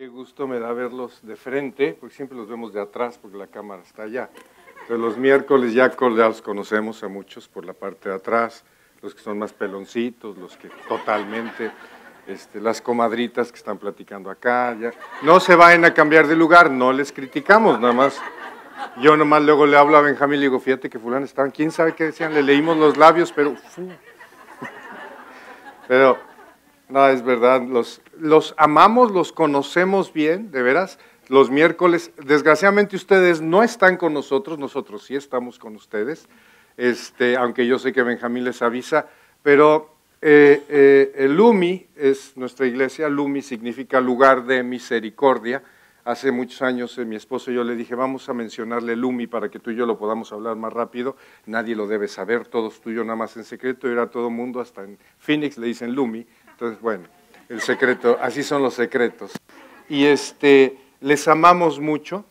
Qué gusto me da verlos de frente, porque siempre los vemos de atrás porque la cámara está allá. Pero los miércoles ya los conocemos a muchos por la parte de atrás, los que son más peloncitos, los que totalmente, este, las comadritas que están platicando acá. No se vayan a cambiar de lugar, no les criticamos, nada más. Yo nomás luego le hablo a Benjamín y le digo, fíjate que fulano estaban, quién sabe qué decían, le leímos los labios, pero... Pero no, es verdad, los, amamos, los conocemos bien, de veras. Los miércoles, desgraciadamente ustedes no están con nosotros, nosotros sí estamos con ustedes, este, aunque yo sé que Benjamín les avisa, pero eh, eh, el Lumi es nuestra iglesia, Lumi significa lugar de misericordia. Hace muchos años eh, mi esposo y yo le dije, vamos a mencionarle Lumi para que tú y yo lo podamos hablar más rápido. Nadie lo debe saber, todos tú y nada más en secreto, y ahora todo mundo, hasta en Phoenix le dicen Lumi. Entonces, bueno, el secreto, así son los secretos. Y este, les amamos mucho.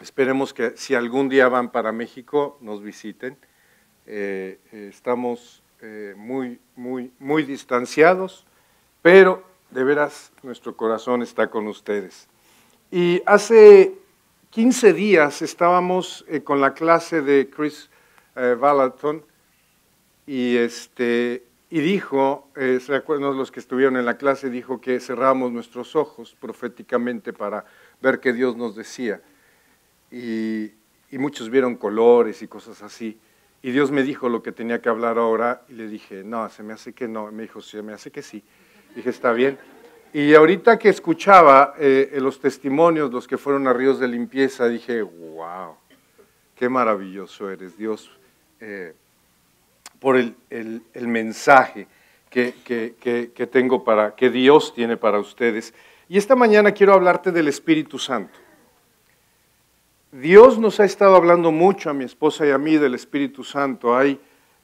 Esperemos que si algún día van para México, nos visiten. Eh, estamos eh, muy, muy, muy distanciados, pero de veras nuestro corazón está con ustedes. Y hace 15 días estábamos eh, con la clase de Chris Vallaton y este, y dijo, eh, se los que estuvieron en la clase, dijo que cerramos nuestros ojos proféticamente para ver qué Dios nos decía. Y, muchos vieron colores y cosas así. Y Dios me dijo lo que tenía que hablar ahora y le dije, no, se me hace que no. Me dijo, se me hace que sí. Dije, está bien. Y ahorita que escuchaba eh, los testimonios, los que fueron a ríos de limpieza, dije, wow, qué maravilloso eres, Dios. Eh, por el, mensaje que, que, tengo para, que Dios tiene para ustedes. Y esta mañana quiero hablarte del Espíritu Santo. Dios nos ha estado hablando mucho a mi esposa y a mí del Espíritu Santo. Hay,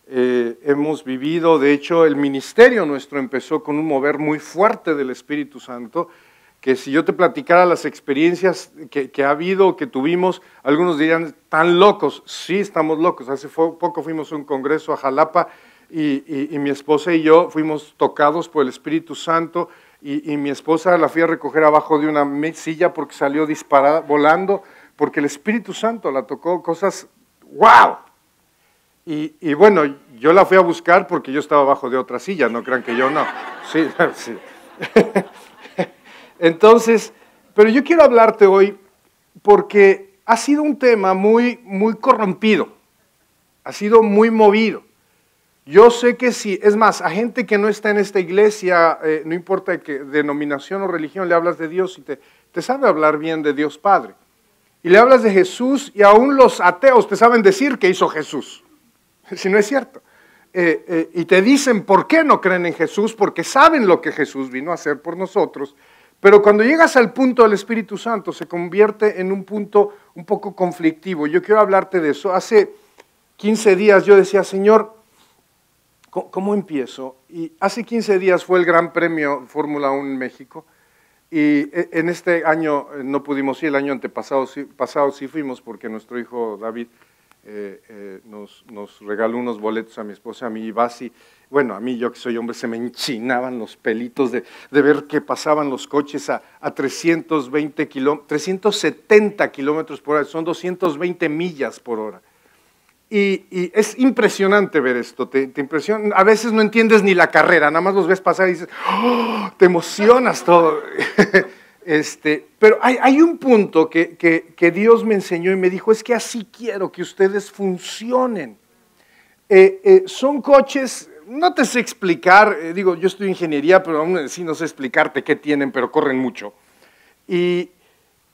eh, hemos vivido, de hecho, el ministerio nuestro empezó con un mover muy fuerte del Espíritu Santo que si yo te platicara las experiencias que, ha habido, que tuvimos, algunos dirían, tan locos, sí estamos locos. Hace poco fuimos a un congreso a Jalapa y, mi esposa y yo fuimos tocados por el Espíritu Santo y, y, mi esposa la fui a recoger abajo de una silla porque salió disparada, volando, porque el Espíritu Santo la tocó, cosas, wow. Y, y bueno, yo la fui a buscar porque yo estaba abajo de otra silla, no crean que yo no. sí. Entonces, pero yo quiero hablarte hoy porque ha sido un tema muy, muy corrompido, ha sido muy movido. Yo sé que sí, es más, a gente que no está en esta iglesia, eh, no importa de qué denominación o religión, le hablas de Dios y te, sabe hablar bien de Dios Padre. Y le hablas de Jesús y aún los ateos te saben decir que hizo Jesús, si no es cierto. Eh, eh, y te dicen por qué no creen en Jesús, porque saben lo que Jesús vino a hacer por nosotros pero cuando llegas al punto del Espíritu Santo, se convierte en un punto un poco conflictivo. Yo quiero hablarte de eso. Hace 15 días yo decía, Señor, ¿cómo, empiezo? Y hace 15 días fue el Gran Premio Fórmula 1 en México. Y eh, en este año eh, no pudimos ir, el año antepasado sí, pasado sí fuimos porque nuestro hijo David eh, eh, nos, regaló unos boletos a mi esposa, a mí y Basi. Bueno, a mí, yo que soy hombre, se me enchinaban los pelitos de, ver que pasaban los coches a, 320 370 kilómetros por hora, son 220 millas por hora. Y, es impresionante ver esto, te, A veces no entiendes ni la carrera, nada más los ves pasar y dices, ¡Oh! te emocionas todo. Este, pero hay, un punto que, Dios me enseñó y me dijo, es que así quiero que ustedes funcionen. Eh, eh, son coches, no te sé explicar, eh, digo, yo estudio ingeniería, pero aún así no sé explicarte qué tienen, pero corren mucho. Y,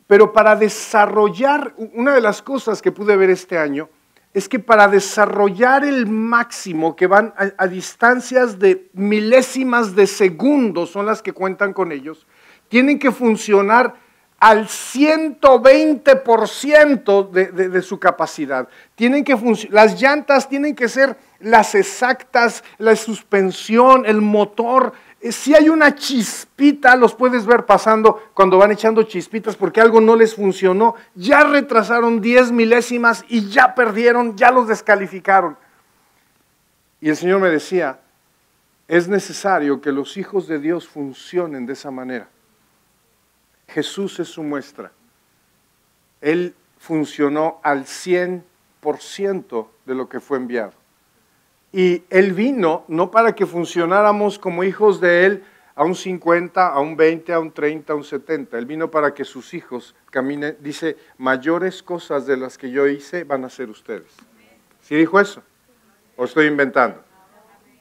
pero para desarrollar, una de las cosas que pude ver este año es que para desarrollar el máximo que van a, a distancias de milésimas de segundos son las que cuentan con ellos, tienen que funcionar al 120% de, de, de, su capacidad. Tienen que las llantas tienen que ser las exactas, la suspensión, el motor. Eh, si hay una chispita, los puedes ver pasando cuando van echando chispitas porque algo no les funcionó. Ya retrasaron 10 milésimas y ya perdieron, ya los descalificaron. Y el Señor me decía, es necesario que los hijos de Dios funcionen de esa manera Jesús es su muestra. Él funcionó al 100% de lo que fue enviado. Y Él vino no para que funcionáramos como hijos de Él a un 50, a un 20, a un 30, a un 70. Él vino para que sus hijos caminen. Dice, mayores cosas de las que yo hice van a ser ustedes. ¿Sí dijo eso? ¿O estoy inventando?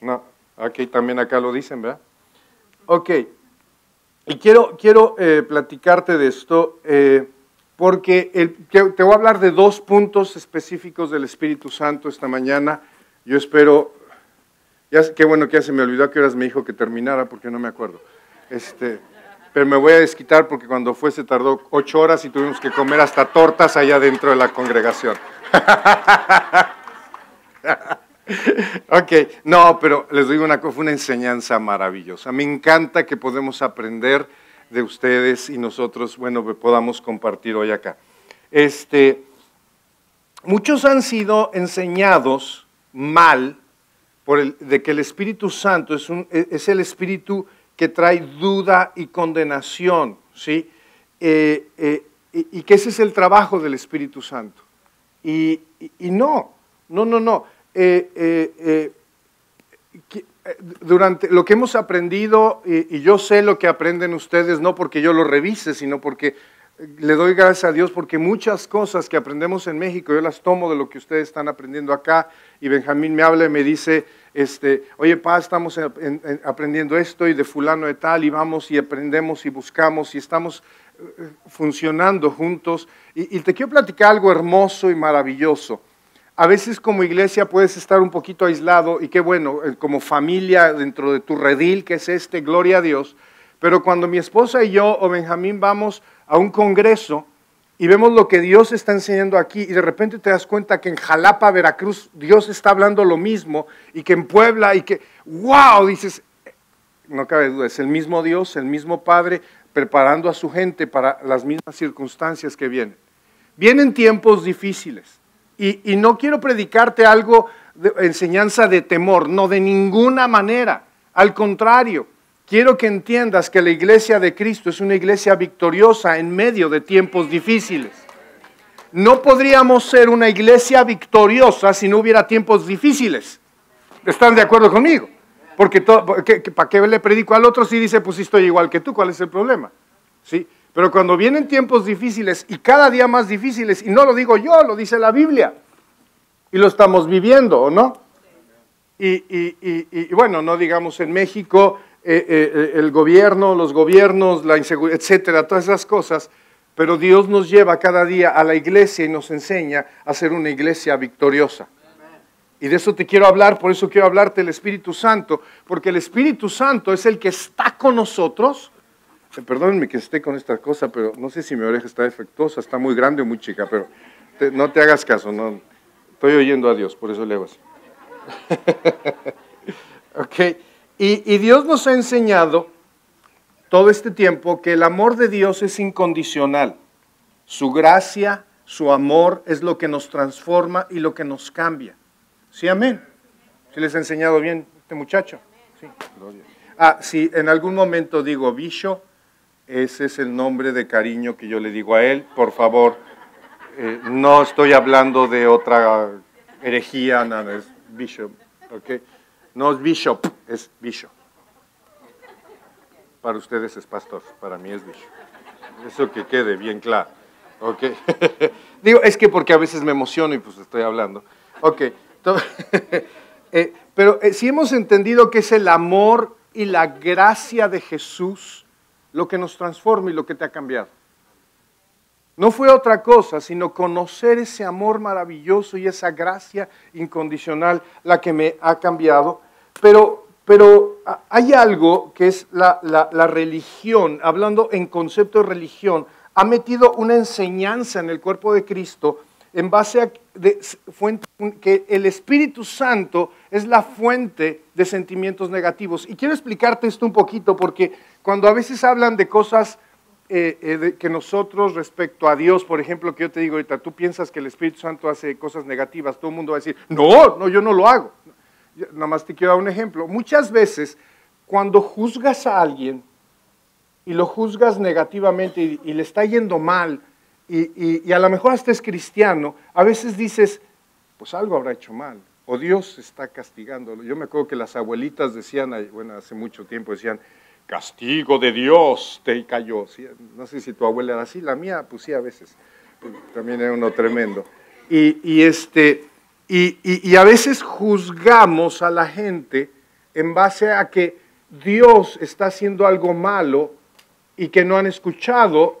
No. Aquí también acá lo dicen, ¿verdad? Ok, y quiero, quiero eh, platicarte de esto eh, porque te voy a hablar de dos puntos específicos del Espíritu Santo esta mañana. Yo espero, qué bueno que ya se me olvidó a qué horas me dijo que terminara porque no me acuerdo. Este, pero me voy a desquitar porque cuando fue se tardó ocho horas y tuvimos que comer hasta tortas allá dentro de la congregación. Ok, no, pero les digo una cosa, fue una enseñanza maravillosa. Me encanta que podemos aprender de ustedes y nosotros, bueno, podamos compartir hoy acá. Este, muchos han sido enseñados mal por el, de que el Espíritu Santo es, un, e, es el Espíritu que trae duda y condenación, ¿sí? Eh, eh, y, que ese es el trabajo del Espíritu Santo. y no, no, no, no. Eh, eh, eh, durante lo que hemos aprendido, y, yo sé lo que aprenden ustedes, no porque yo lo revise, sino porque le doy gracias a Dios, porque muchas cosas que aprendemos en México, yo las tomo de lo que ustedes están aprendiendo acá, y Benjamín me habla y me dice, este, oye, pa, estamos aprendiendo esto y de fulano de tal, y vamos y aprendemos y buscamos y estamos funcionando juntos. y te quiero platicar algo hermoso y maravilloso. A veces como iglesia puedes estar un poquito aislado y qué bueno, eh, como familia dentro de tu redil que es este, gloria a Dios. Pero cuando mi esposa y yo o Benjamín vamos a un congreso y vemos lo que Dios está enseñando aquí y de repente te das cuenta que en Jalapa, Veracruz, Dios está hablando lo mismo y que en Puebla y que, wow, dices, eh, no cabe duda, es el mismo Dios, el mismo Padre preparando a su gente para las mismas circunstancias que vienen. Vienen tiempos difíciles. Y, no quiero predicarte algo, de, enseñanza de temor, no, de ninguna manera. Al contrario, quiero que entiendas que la iglesia de Cristo es una iglesia victoriosa en medio de tiempos difíciles. No podríamos ser una iglesia victoriosa si no hubiera tiempos difíciles. ¿Están de acuerdo conmigo? Porque, ¿para qué le predico al otro si dice, pues estoy igual que tú? ¿Cuál es el problema? ¿Sí? Pero cuando vienen tiempos difíciles y cada día más difíciles, y no lo digo yo, lo dice la Biblia, y lo estamos viviendo, ¿o no? Y, bueno, no digamos en México, eh, eh, eh, el gobierno, los gobiernos, la inseguridad, etcétera, todas esas cosas, pero Dios nos lleva cada día a la iglesia y nos enseña a ser una iglesia victoriosa. Y de eso te quiero hablar, por eso quiero hablarte del Espíritu Santo, porque el Espíritu Santo es el que está con nosotros eh, perdónenme que esté con esta cosa, pero no sé si mi oreja está defectuosa, está muy grande o muy chica, pero no te hagas caso, estoy oyendo a Dios, por eso le hago así. ok, y, Dios nos ha enseñado todo este tiempo que el amor de Dios es incondicional. Su gracia, su amor es lo que nos transforma y lo que nos cambia. ¿Sí, amén? ¿Sí les ha enseñado bien este muchacho? Sí, Ah, si sí, en algún momento digo bicho, ese es el nombre de cariño que yo le digo a él. Por favor, eh, no estoy hablando de otra herejía, nada, es bishop. No es bishop, es bishop. Para ustedes es pastor, para mí es bishop. Eso que quede bien claro. Ok. Digo, es que porque a veces me emociono y pues estoy hablando. Ok. Eh, pero eh, si hemos entendido que es el amor y la gracia de Jesús lo que nos transforma y lo que te ha cambiado. No fue otra cosa, sino conocer ese amor maravilloso y esa gracia incondicional la que me ha cambiado. Pero, pero hay algo que es la, la religión, hablando en concepto de religión, ha metido una enseñanza en el cuerpo de Cristo en base a que el Espíritu Santo es la fuente de sentimientos negativos. Y quiero explicarte esto un poquito porque cuando a veces hablan de cosas eh, eh, que nosotros respecto a Dios, por ejemplo, que yo te digo ahorita, tú piensas que el Espíritu Santo hace cosas negativas, todo el mundo va a decir, no, no, yo no lo hago. nada más te quiero dar un ejemplo. Muchas veces cuando juzgas a alguien y lo juzgas negativamente y le está yendo mal, y, y, a lo mejor hasta es cristiano, a veces dices, pues algo habrá hecho mal, o Dios está castigándolo. Yo me acuerdo que las abuelitas decían, bueno, hace mucho tiempo decían, castigo de Dios te cayó. No sé si tu abuela era así, la mía, pues sí, a veces. Pues, también era uno tremendo. Y, este, y a veces juzgamos a la gente en base a que Dios está haciendo algo malo y que no han escuchado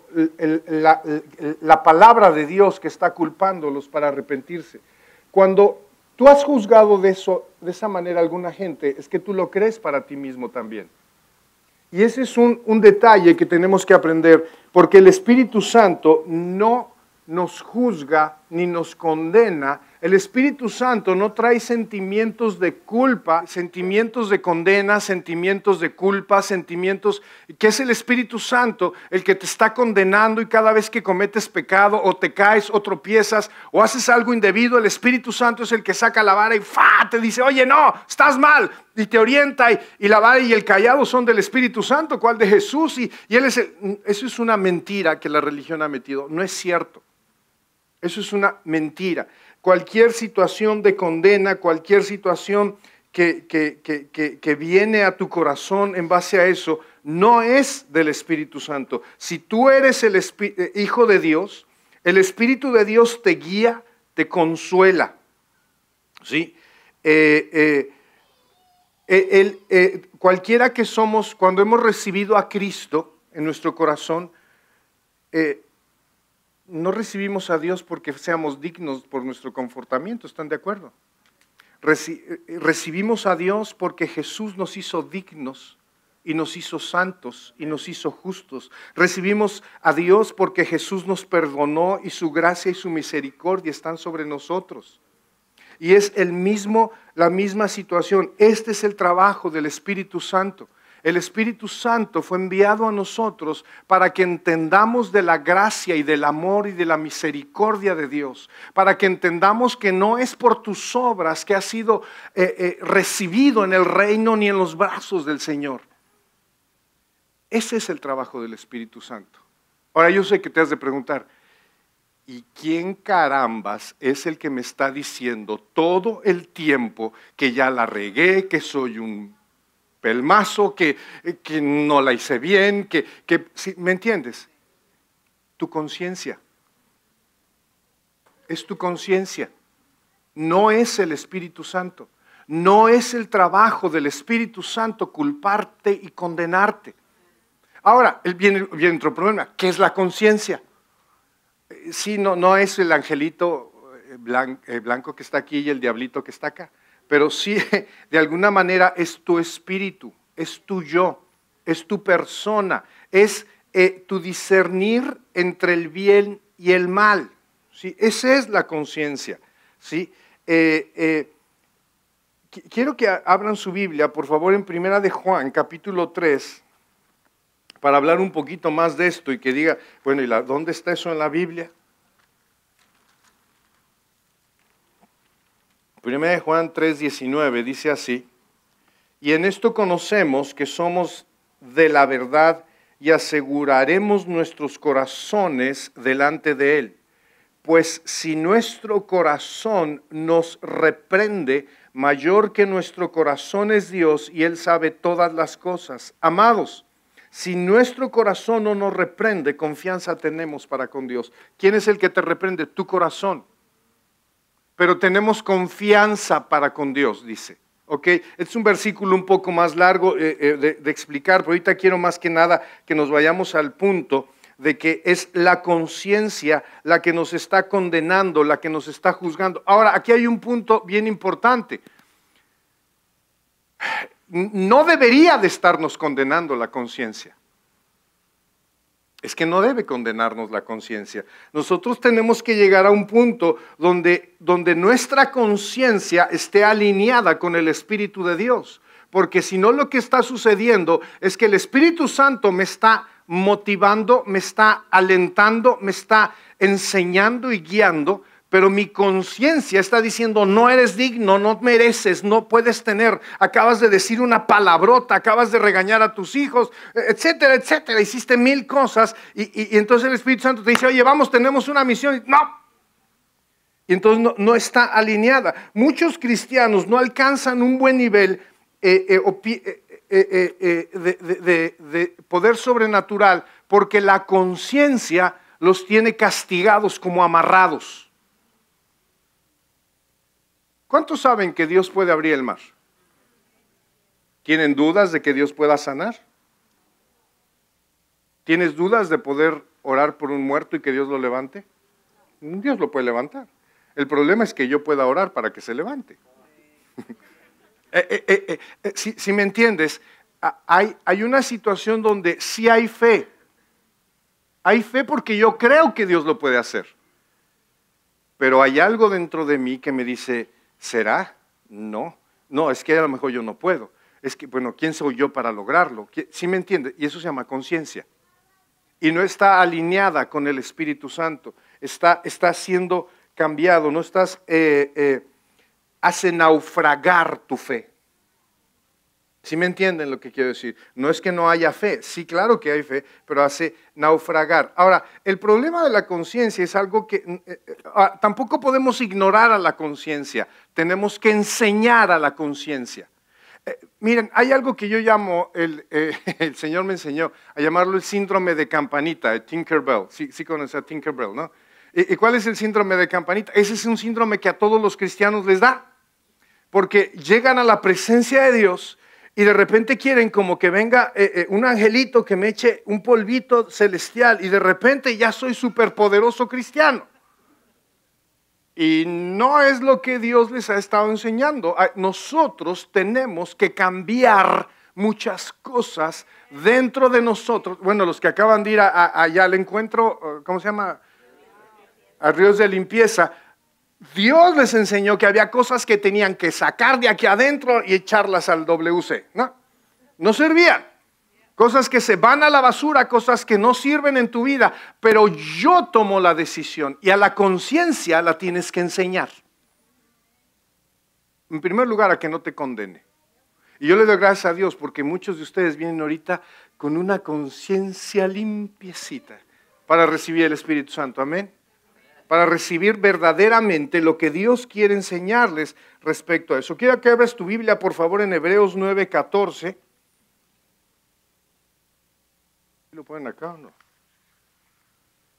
la, palabra de Dios que está culpándolos para arrepentirse. Cuando tú has juzgado de, de esa manera a alguna gente, es que tú lo crees para ti mismo también. Y ese es un, un, detalle que tenemos que aprender, porque el Espíritu Santo no nos juzga ni nos condena, el Espíritu Santo no trae sentimientos de culpa, sentimientos de condena, sentimientos de culpa, sentimientos que es el Espíritu Santo el que te está condenando y cada vez que cometes pecado o te caes o tropiezas o haces algo indebido, el Espíritu Santo es el que saca la vara y ¡fa! te dice, oye, no, estás mal y te orienta y, la vara y el callado son del Espíritu Santo, cual de Jesús y, él eso es una mentira que la religión ha metido, no es cierto, eso es una mentira cualquier situación de condena, cualquier situación que, que, viene a tu corazón en base a eso, no es del Espíritu Santo. Si tú eres el eh, Hijo de Dios, el Espíritu de Dios te guía, te consuela. ¿Sí? Eh, eh, cualquiera que somos, cuando hemos recibido a Cristo en nuestro corazón, no recibimos a Dios porque seamos dignos por nuestro comportamiento, ¿están de acuerdo? Eh, recibimos a Dios porque Jesús nos hizo dignos y nos hizo santos y nos hizo justos. Recibimos a Dios porque Jesús nos perdonó y su gracia y su misericordia están sobre nosotros. Y es el mismo la misma situación. Este es el trabajo del Espíritu Santo. El Espíritu Santo fue enviado a nosotros para que entendamos de la gracia y del amor y de la misericordia de Dios, para que entendamos que no es por tus obras que has sido eh, eh, recibido en el reino ni en los brazos del Señor. Ese es el trabajo del Espíritu Santo. Ahora yo sé que te has de preguntar, ¿Y quién carambas es el que me está diciendo todo el tiempo que ya la regué, que soy un el que, que no la hice bien, que, que ¿me entiendes? Tu conciencia. Es tu conciencia. No es el Espíritu Santo. No es el trabajo del Espíritu Santo culparte y condenarte. Ahora, viene, viene otro problema, ¿qué es la conciencia? Eh, si no, no es el angelito eh, eh, blanco que está aquí y el diablito que está acá pero sí, de alguna manera es tu espíritu, es tu yo, es tu persona, es eh, tu discernir entre el bien y el mal. ¿sí? Esa es la conciencia. ¿sí? Eh, eh, quiero que abran su Biblia, por favor, en Primera de Juan, capítulo 3, para hablar un poquito más de esto y que diga, bueno, ¿y dónde está eso en la Biblia? 1 Juan 3:19 dice así, y en esto conocemos que somos de la verdad y aseguraremos nuestros corazones delante de Él. Pues si nuestro corazón nos reprende, mayor que nuestro corazón es Dios y Él sabe todas las cosas. Amados, si nuestro corazón no nos reprende, confianza tenemos para con Dios. ¿Quién es el que te reprende? Tu corazón pero tenemos confianza para con Dios, dice. ¿Ok? Es un versículo un poco más largo eh, eh, de explicar, pero ahorita quiero más que nada que nos vayamos al punto de que es la conciencia la que nos está condenando, la que nos está juzgando. Ahora, aquí hay un punto bien importante. No debería de estarnos condenando la conciencia. Es que no debe condenarnos la conciencia. Nosotros tenemos que llegar a un punto donde, donde nuestra conciencia esté alineada con el Espíritu de Dios. Porque si no lo que está sucediendo es que el Espíritu Santo me está motivando, me está alentando, me está enseñando y guiando, pero mi conciencia está diciendo, no eres digno, no mereces, no puedes tener, acabas de decir una palabrota, acabas de regañar a tus hijos, etcétera, etcétera, hiciste mil cosas y, entonces el Espíritu Santo te dice, oye, vamos, tenemos una misión, no. Y entonces no, está alineada. Muchos cristianos no alcanzan un buen nivel de poder sobrenatural porque la conciencia los tiene castigados como amarrados. ¿Cuántos saben que Dios puede abrir el mar? ¿Tienen dudas de que Dios pueda sanar? ¿Tienes dudas de poder orar por un muerto y que Dios lo levante? Dios lo puede levantar. El problema es que yo pueda orar para que se levante. Eh, eh, eh, si, me entiendes, hay, hay una situación donde sí hay fe. Hay fe porque yo creo que Dios lo puede hacer. Pero hay algo dentro de mí que me dice, ¿Será? No. No, es que a lo mejor yo no puedo. Es que, bueno, ¿quién soy yo para lograrlo? ¿Sí me entiende? Y eso se llama conciencia. Y no está alineada con el Espíritu Santo. Está, está siendo cambiado. No estás, eh, eh hace naufragar tu fe. Si me entienden lo que quiero decir? No es que no haya fe, sí, claro que hay fe, pero hace naufragar. Ahora, el problema de la conciencia es algo que eh, eh, ah, tampoco podemos ignorar a la conciencia, tenemos que enseñar a la conciencia. Eh, miren, hay algo que yo llamo, el, Señor me enseñó a llamarlo el síndrome de campanita, el Tinkerbell. Sí, sí conoce a Tinkerbell, ¿no? ¿Y, ¿Y cuál es el síndrome de campanita? Ese es un síndrome que a todos los cristianos les da, porque llegan a la presencia de Dios y de repente quieren como que venga eh, eh, un angelito que me eche un polvito celestial y de repente ya soy superpoderoso cristiano. Y no es lo que Dios les ha estado enseñando. Ah, nosotros tenemos que cambiar muchas cosas dentro de nosotros. Bueno, los que acaban de ir allá al encuentro, oh, ¿cómo se llama? A Ríos de Limpieza Dios les enseñó que había cosas que tenían que sacar de aquí adentro y echarlas al WC. No, no servían. Cosas que se van a la basura, cosas que no sirven en tu vida, pero yo tomo la decisión y a la conciencia la tienes que enseñar. En primer lugar, a que no te condene. Y yo le doy gracias a Dios porque muchos de ustedes vienen ahorita con una conciencia limpiecita para recibir el Espíritu Santo. Amén para recibir verdaderamente lo que Dios quiere enseñarles respecto a eso. Quiero que abras tu Biblia, por favor, en Hebreos 9:14. ¿Lo ponen acá o no?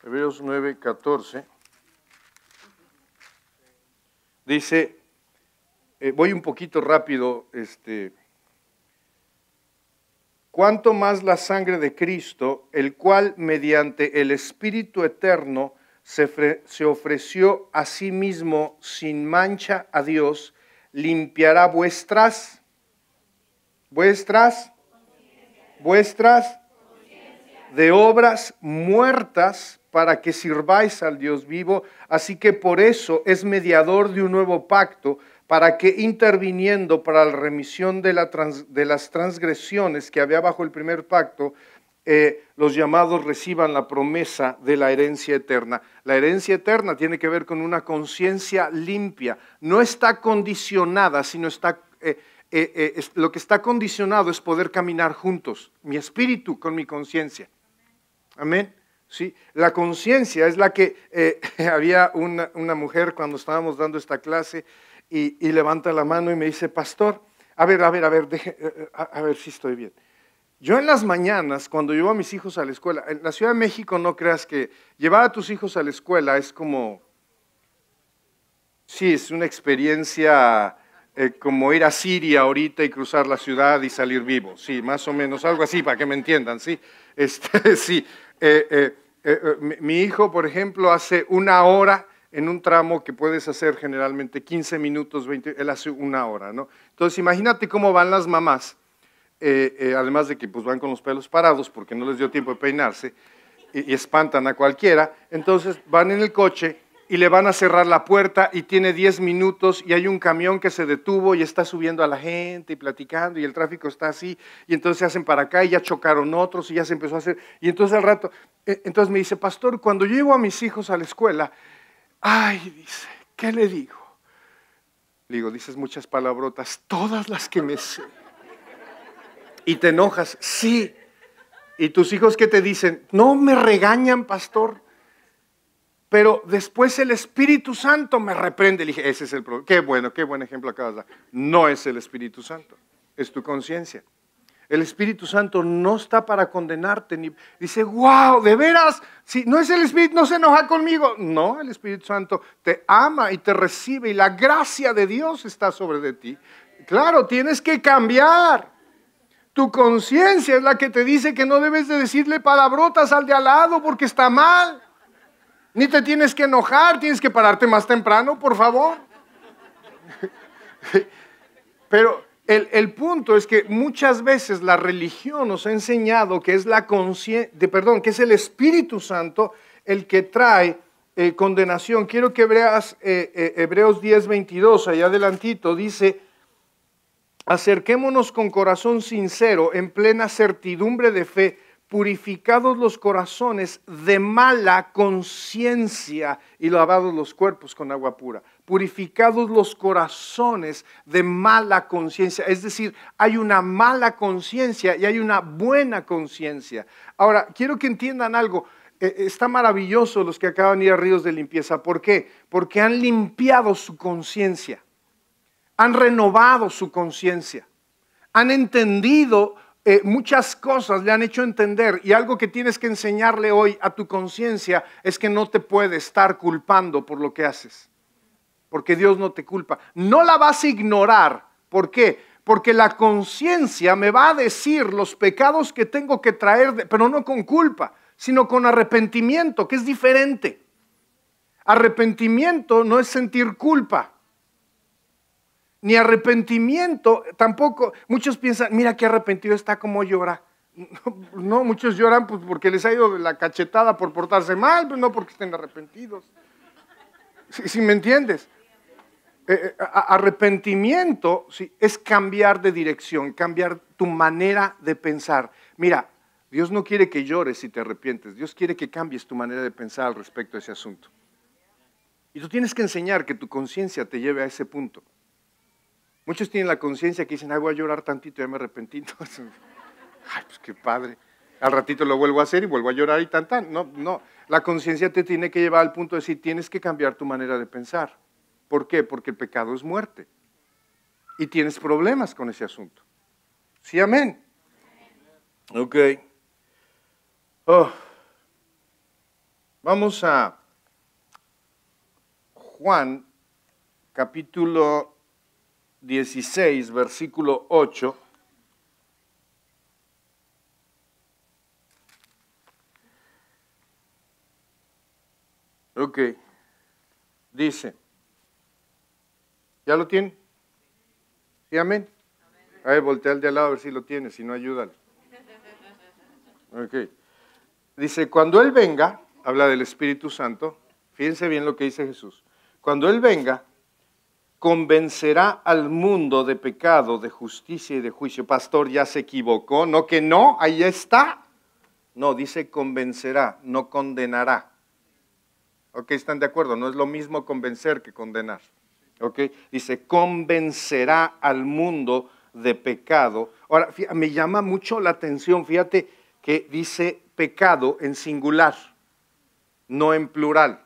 Hebreos 9:14. Dice, eh, voy un poquito rápido, este, cuanto más la sangre de Cristo, el cual mediante el Espíritu Eterno se, ofreció a sí mismo sin mancha a Dios, limpiará vuestras, vuestras, vuestras de obras muertas para que sirváis al Dios vivo. Así que por eso es mediador de un nuevo pacto, para que interviniendo para la remisión de, la de las transgresiones que había bajo el primer pacto, eh, los llamados reciban la promesa de la herencia eterna. La herencia eterna tiene que ver con una conciencia limpia. No está condicionada, sino está... Eh, eh, lo que está condicionado es poder caminar juntos, mi espíritu con mi conciencia. Amén. La conciencia es la que había una, mujer cuando estábamos dando esta clase y, levanta la mano y me dice, pastor, a ver, a ver, a ver, a ver si estoy bien. Yo en las mañanas, cuando llevo a mis hijos a la escuela, en la Ciudad de México no creas que llevar a tus hijos a la escuela es como, sí, es una experiencia eh, como ir a Siria ahorita y cruzar la ciudad y salir vivo, sí, más o menos, algo así, para que me entiendan, sí. Este, sí, eh, eh, mi, hijo, por ejemplo, hace una hora en un tramo que puedes hacer generalmente 15 minutos, 20, él hace una hora, ¿no? Entonces imagínate cómo van las mamás eh, eh, además de que pues, van con los pelos parados porque no les dio tiempo de peinarse y, espantan a cualquiera, entonces van en el coche y le van a cerrar la puerta y tiene 10 minutos y hay un camión que se detuvo y está subiendo a la gente y platicando y el tráfico está así y entonces se hacen para acá y ya chocaron otros y ya se empezó a hacer y entonces al rato, eh, entonces me dice, pastor, cuando llevo a mis hijos a la escuela, ay, dice, ¿qué le digo? Le digo, dices muchas palabrotas, todas las que me sé y te enojas. Sí. Y tus hijos que te dicen, no me regañan, pastor. Pero después el Espíritu Santo me reprende. dije, ese es el problema. Qué bueno, qué buen ejemplo acabas de dar. No es el Espíritu Santo, es tu conciencia. El Espíritu Santo no está para condenarte. Ni, dice, wow, de veras, si no es el Espíritu, no se enoja conmigo. No, el Espíritu Santo te ama y te recibe y la gracia de Dios está sobre de ti. Claro, tienes que cambiar. Tu conciencia es la que te dice que no debes de decirle palabrotas al de al lado porque está mal. Ni te tienes que enojar, tienes que pararte más temprano, por favor. Pero el, punto es que muchas veces la religión nos ha enseñado que es la perdón, que es el Espíritu Santo el que trae eh, condenación. Quiero que veas eh, eh, Hebreos 10, 22, allá adelantito, dice, Acerquémonos con corazón sincero, en plena certidumbre de fe, purificados los corazones de mala conciencia y lavados los cuerpos con agua pura. Purificados los corazones de mala conciencia. Es decir, hay una mala conciencia y hay una buena conciencia. Ahora, quiero que entiendan algo. Eh, eh, está maravilloso los que acaban de ir a ríos de limpieza. ¿Por qué? Porque han limpiado su conciencia han renovado su conciencia, han entendido eh, muchas cosas, le han hecho entender. Y algo que tienes que enseñarle hoy a tu conciencia es que no te puede estar culpando por lo que haces, porque Dios no te culpa. No la vas a ignorar. ¿Por qué? Porque la conciencia me va a decir los pecados que tengo que traer, pero no con culpa, sino con arrepentimiento, que es diferente. Arrepentimiento no es sentir culpa ni arrepentimiento, tampoco. Muchos piensan, mira qué arrepentido está, como llora. No, muchos lloran pues, porque les ha ido la cachetada por portarse mal, pero pues, no porque estén arrepentidos. Si, me entiendes. Eh, eh, arrepentimiento es cambiar de dirección, cambiar tu manera de pensar. Mira, Dios no quiere que llores si te arrepientes, Dios quiere que cambies tu manera de pensar al respecto de ese asunto. Y tú tienes que enseñar que tu conciencia te lleve a ese punto. Muchos tienen la conciencia que dicen, ay, voy a llorar tantito, ya me arrepentí. ay, pues qué padre. Al ratito lo vuelvo a hacer y vuelvo a llorar y tan, tan. No, no. La conciencia te tiene que llevar al punto de decir, tienes que cambiar tu manera de pensar. ¿Por qué? Porque el pecado es muerte. Y tienes problemas con ese asunto. Sí, amén. Ok. Oh. Vamos a Juan capítulo 16, versículo 8, ok, dice, ¿ya lo tiene? ¿Sí, amén? A voltea al de al lado a ver si lo tiene, si no, ayúdale. Ok. Dice, cuando Él venga, habla del Espíritu Santo, fíjense bien lo que dice Jesús, cuando Él venga, convencerá al mundo de pecado, de justicia y de juicio. Pastor, ya se equivocó. No que no, ahí está. No, dice convencerá, no condenará. ¿Ok? ¿Están de acuerdo? No es lo mismo convencer que condenar. ¿Ok? Dice, convencerá al mundo de pecado. Ahora, me llama mucho la atención, fíjate que dice pecado en singular, no en plural.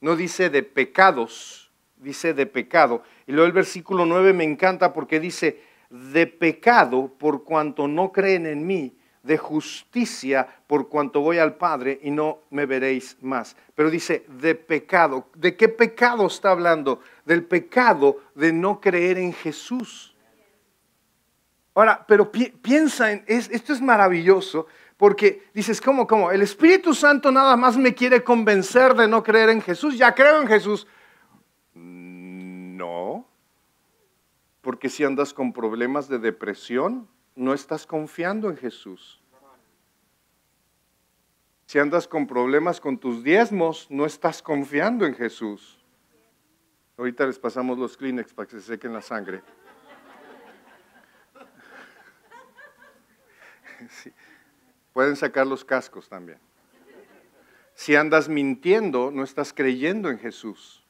No dice de pecados dice de pecado. Y luego el versículo 9 me encanta porque dice, de pecado por cuanto no creen en mí, de justicia por cuanto voy al Padre y no me veréis más. Pero dice, de pecado. ¿De qué pecado está hablando? Del pecado de no creer en Jesús. Ahora, pero piensa en, es, esto es maravilloso, porque dices, ¿cómo, cómo? El Espíritu Santo nada más me quiere convencer de no creer en Jesús. Ya creo en Jesús, Porque si andas con problemas de depresión, no estás confiando en Jesús. Si andas con problemas con tus diezmos, no estás confiando en Jesús. Ahorita les pasamos los Kleenex para que se sequen la sangre. Pueden sacar los cascos también. Si andas mintiendo, no estás creyendo en Jesús.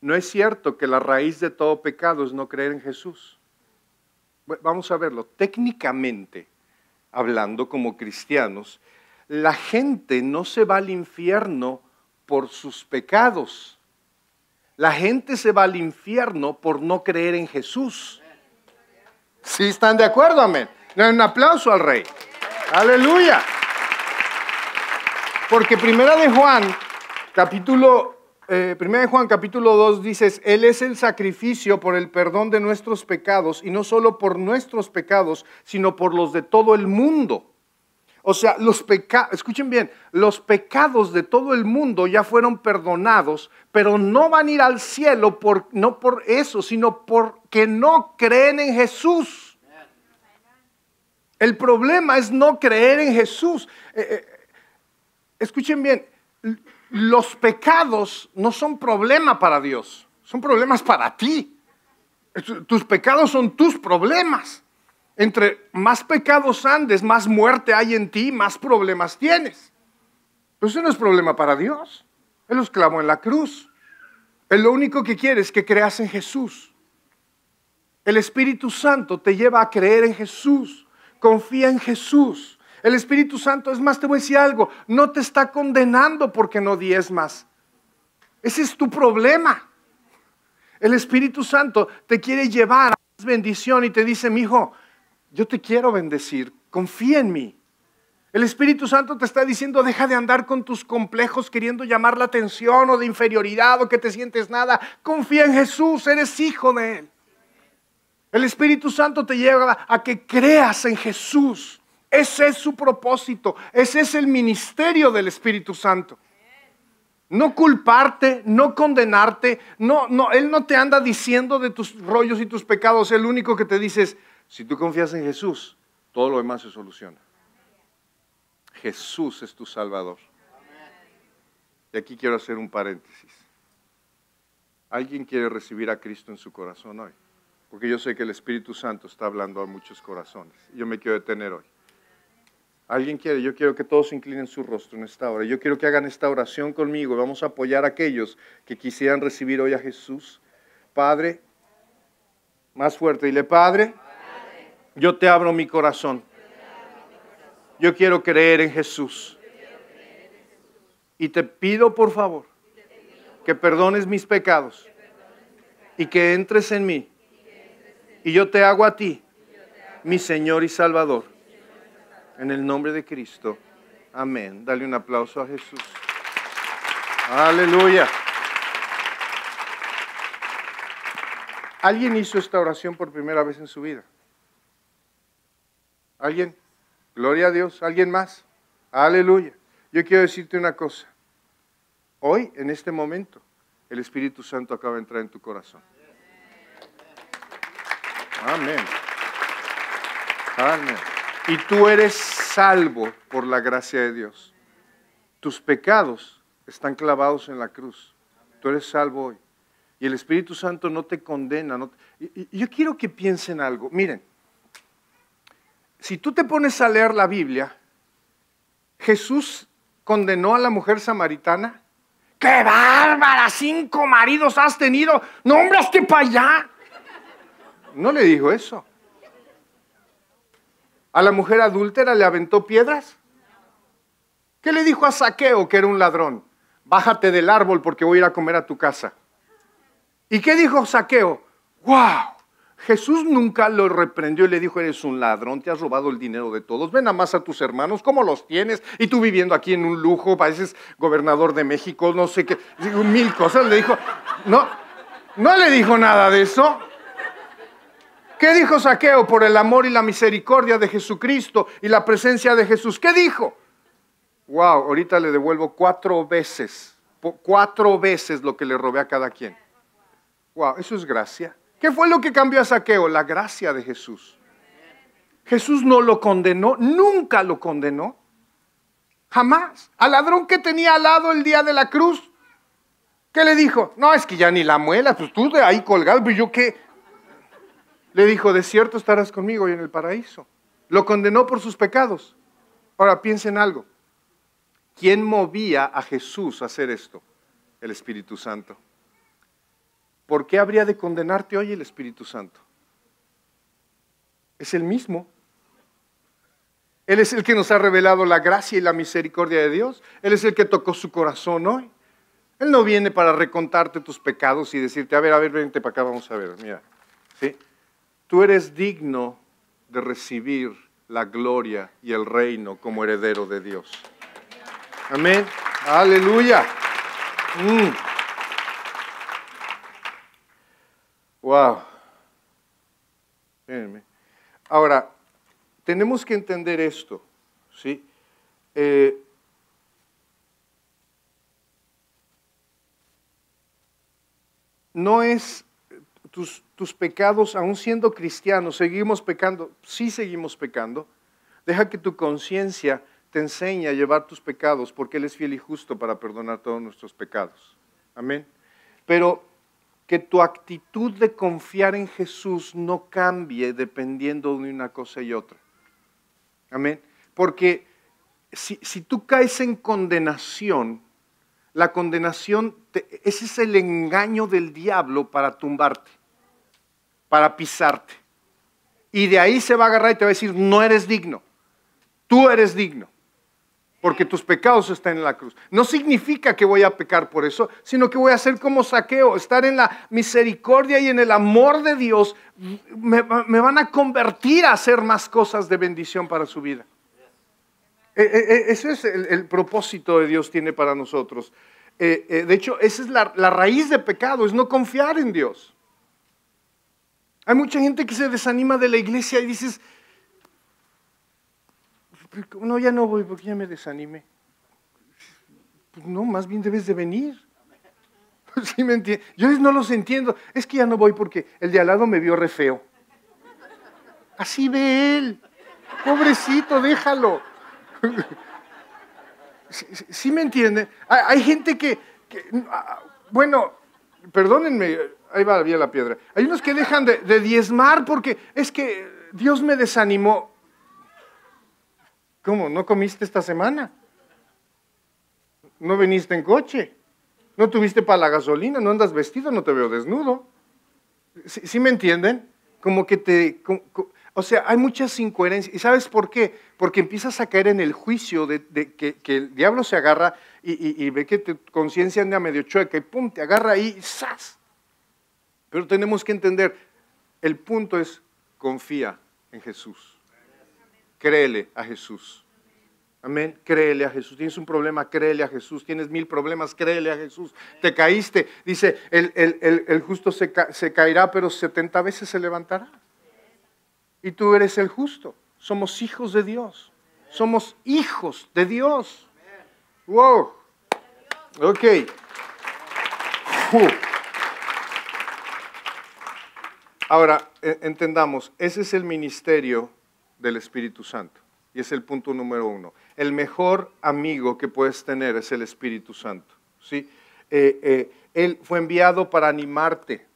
No es cierto que la raíz de todo pecado es no creer en Jesús. Vamos a verlo. Técnicamente, hablando como cristianos, la gente no se va al infierno por sus pecados. La gente se va al infierno por no creer en Jesús. ¿Sí están de acuerdo, amén. Un aplauso al rey. Aleluya. Porque primera de Juan, capítulo eh, de Juan capítulo 2 dices, Él es el sacrificio por el perdón de nuestros pecados, y no solo por nuestros pecados, sino por los de todo el mundo. O sea, los pecados, escuchen bien, los pecados de todo el mundo ya fueron perdonados, pero no van a ir al cielo por, no por eso, sino porque no creen en Jesús. El problema es no creer en Jesús. Eh, eh, escuchen bien, los pecados no son problema para Dios, son problemas para ti. Tus pecados son tus problemas. Entre más pecados andes, más muerte hay en ti, más problemas tienes. Pero eso no es problema para Dios. Él los clamó en la cruz. Él lo único que quiere es que creas en Jesús. El Espíritu Santo te lleva a creer en Jesús. Confía en Jesús. El Espíritu Santo, es más, te voy a decir algo, no te está condenando porque no más. Ese es tu problema. El Espíritu Santo te quiere llevar a bendición y te dice, mi hijo, yo te quiero bendecir, confía en mí. El Espíritu Santo te está diciendo, deja de andar con tus complejos queriendo llamar la atención o de inferioridad o que te sientes nada. Confía en Jesús, eres hijo de Él. El Espíritu Santo te lleva a que creas en Jesús. Ese es su propósito, ese es el ministerio del Espíritu Santo. No culparte, no condenarte, no, no, Él no te anda diciendo de tus rollos y tus pecados, el único que te dice es, si tú confías en Jesús, todo lo demás se soluciona. Jesús es tu Salvador. Y aquí quiero hacer un paréntesis. ¿Alguien quiere recibir a Cristo en su corazón hoy? Porque yo sé que el Espíritu Santo está hablando a muchos corazones. Yo me quiero detener hoy. Alguien quiere, yo quiero que todos inclinen su rostro en esta hora. Yo quiero que hagan esta oración conmigo. Vamos a apoyar a aquellos que quisieran recibir hoy a Jesús. Padre, más fuerte, dile, Padre, yo te abro mi corazón. Yo quiero creer en Jesús. Y te pido, por favor, que perdones mis pecados y que entres en mí. Y yo te hago a ti, mi Señor y Salvador en el nombre de Cristo. Amén. Dale un aplauso a Jesús. Aleluya. ¿Alguien hizo esta oración por primera vez en su vida? ¿Alguien? Gloria a Dios. ¿Alguien más? Aleluya. Yo quiero decirte una cosa. Hoy, en este momento, el Espíritu Santo acaba de entrar en tu corazón. Amén. Amén. Y tú eres salvo por la gracia de Dios. Tus pecados están clavados en la cruz. Tú eres salvo hoy. Y el Espíritu Santo no te condena. yo quiero que piensen algo. Miren, si tú te pones a leer la Biblia, Jesús condenó a la mujer samaritana. ¡Qué bárbara! Cinco maridos has tenido. No, hombre, hasta para allá. No le dijo eso. ¿A la mujer adúltera le aventó piedras? ¿Qué le dijo a Saqueo, que era un ladrón? Bájate del árbol porque voy a ir a comer a tu casa. ¿Y qué dijo Saqueo? ¡Wow! Jesús nunca lo reprendió y le dijo, eres un ladrón, te has robado el dinero de todos, ven a más a tus hermanos, ¿cómo los tienes? Y tú viviendo aquí en un lujo, pareces gobernador de México, no sé qué, mil cosas, le dijo, no, no le dijo nada de eso. ¿Qué dijo Saqueo por el amor y la misericordia de Jesucristo y la presencia de Jesús? ¿Qué dijo? Wow, ahorita le devuelvo cuatro veces, cuatro veces lo que le robé a cada quien. Wow, eso es gracia. ¿Qué fue lo que cambió a Saqueo? La gracia de Jesús. Jesús no lo condenó, nunca lo condenó. Jamás. Al ladrón que tenía al lado el día de la cruz, ¿qué le dijo? No, es que ya ni la muela, pues tú de ahí colgado, pero pues yo qué le dijo, de cierto estarás conmigo y en el paraíso. Lo condenó por sus pecados. Ahora piensen algo. ¿Quién movía a Jesús a hacer esto? El Espíritu Santo. ¿Por qué habría de condenarte hoy el Espíritu Santo? Es el mismo. Él es el que nos ha revelado la gracia y la misericordia de Dios. Él es el que tocó su corazón hoy. Él no viene para recontarte tus pecados y decirte, a ver, a ver, vente para acá, vamos a ver, mira. ¿Sí? Tú eres digno de recibir la gloria y el reino como heredero de Dios. Amén. Aleluya. Mm. Wow. Ahora, tenemos que entender esto, ¿sí? Eh, no es, tus, tus pecados, aún siendo cristianos, seguimos pecando, sí seguimos pecando, deja que tu conciencia te enseñe a llevar tus pecados, porque Él es fiel y justo para perdonar todos nuestros pecados. Amén. Pero que tu actitud de confiar en Jesús no cambie dependiendo de una cosa y otra. Amén. Porque si, tú caes en condenación, la condenación, ese es el engaño del diablo para tumbarte para pisarte. Y de ahí se va a agarrar y te va a decir, no eres digno, tú eres digno, porque tus pecados están en la cruz. No significa que voy a pecar por eso, sino que voy a hacer como saqueo, estar en la misericordia y en el amor de Dios, me, van a convertir a hacer más cosas de bendición para su vida. E, e, e, ese es el, propósito de Dios tiene para nosotros. de hecho, esa es la raíz de pecado, es no confiar en Dios. Hay mucha gente que se desanima de la iglesia y dices, no, ya no voy porque ya me desanimé. Pues no, más bien debes de venir. ¿Sí me Yo no los entiendo. Es que ya no voy porque el de al lado me vio re feo. Así ve él. Pobrecito, déjalo. ¿Sí, me entiende? Hay, gente que, ah, bueno, perdónenme, ahí va bien la piedra. Hay unos que dejan de, diezmar porque es que Dios me desanimó. ¿Cómo? ¿No comiste esta semana? ¿No viniste en coche? ¿No tuviste para la gasolina? ¿No andas vestido? No te veo desnudo. ¿Sí, me entienden? Como que te... O sea, hay muchas incoherencias. ¿Y sabes por qué? Porque empiezas a caer en el juicio de, que, el diablo se agarra y, ve que tu conciencia anda medio chueca y pum, te agarra ahí y ¡zas! Pero tenemos que entender, el punto es confía en Jesús. Créele a Jesús. Amén. Créele a Jesús. Tienes un problema, créele a Jesús. Tienes mil problemas, créele a Jesús. Te caíste. Dice, el, justo se, se caerá, pero 70 veces se levantará y tú eres el justo. Somos hijos de Dios. Somos hijos de Dios. Wow. Ok. Ahora, e, entendamos, ese es el ministerio del Espíritu Santo. Y es el punto número uno. El mejor amigo que puedes tener es el Espíritu Santo. ¿sí? Eh, eh, él fue enviado para animarte,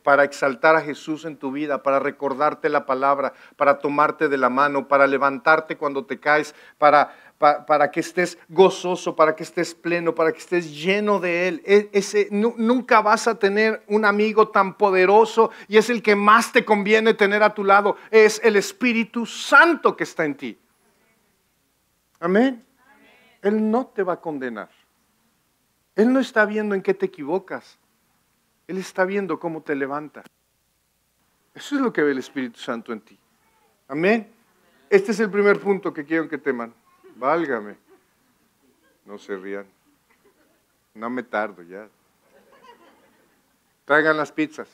para, exaltar a Jesús en tu vida, para recordarte la palabra, para tomarte de la mano, para levantarte cuando te caes, para, para, que estés gozoso, para que estés pleno, para que estés lleno de Él. E, ese, nunca vas a tener un amigo tan poderoso y es el que más te conviene tener a tu lado. Es el Espíritu Santo que está en ti. Amén. Él no te va a condenar. Él no está viendo en qué te equivocas. Él está viendo cómo te levanta. Eso es lo que ve el Espíritu Santo en ti. Amén. Este es el primer punto que quiero que teman. Válgame. No se rían. No me tardo ya. Traigan las pizzas.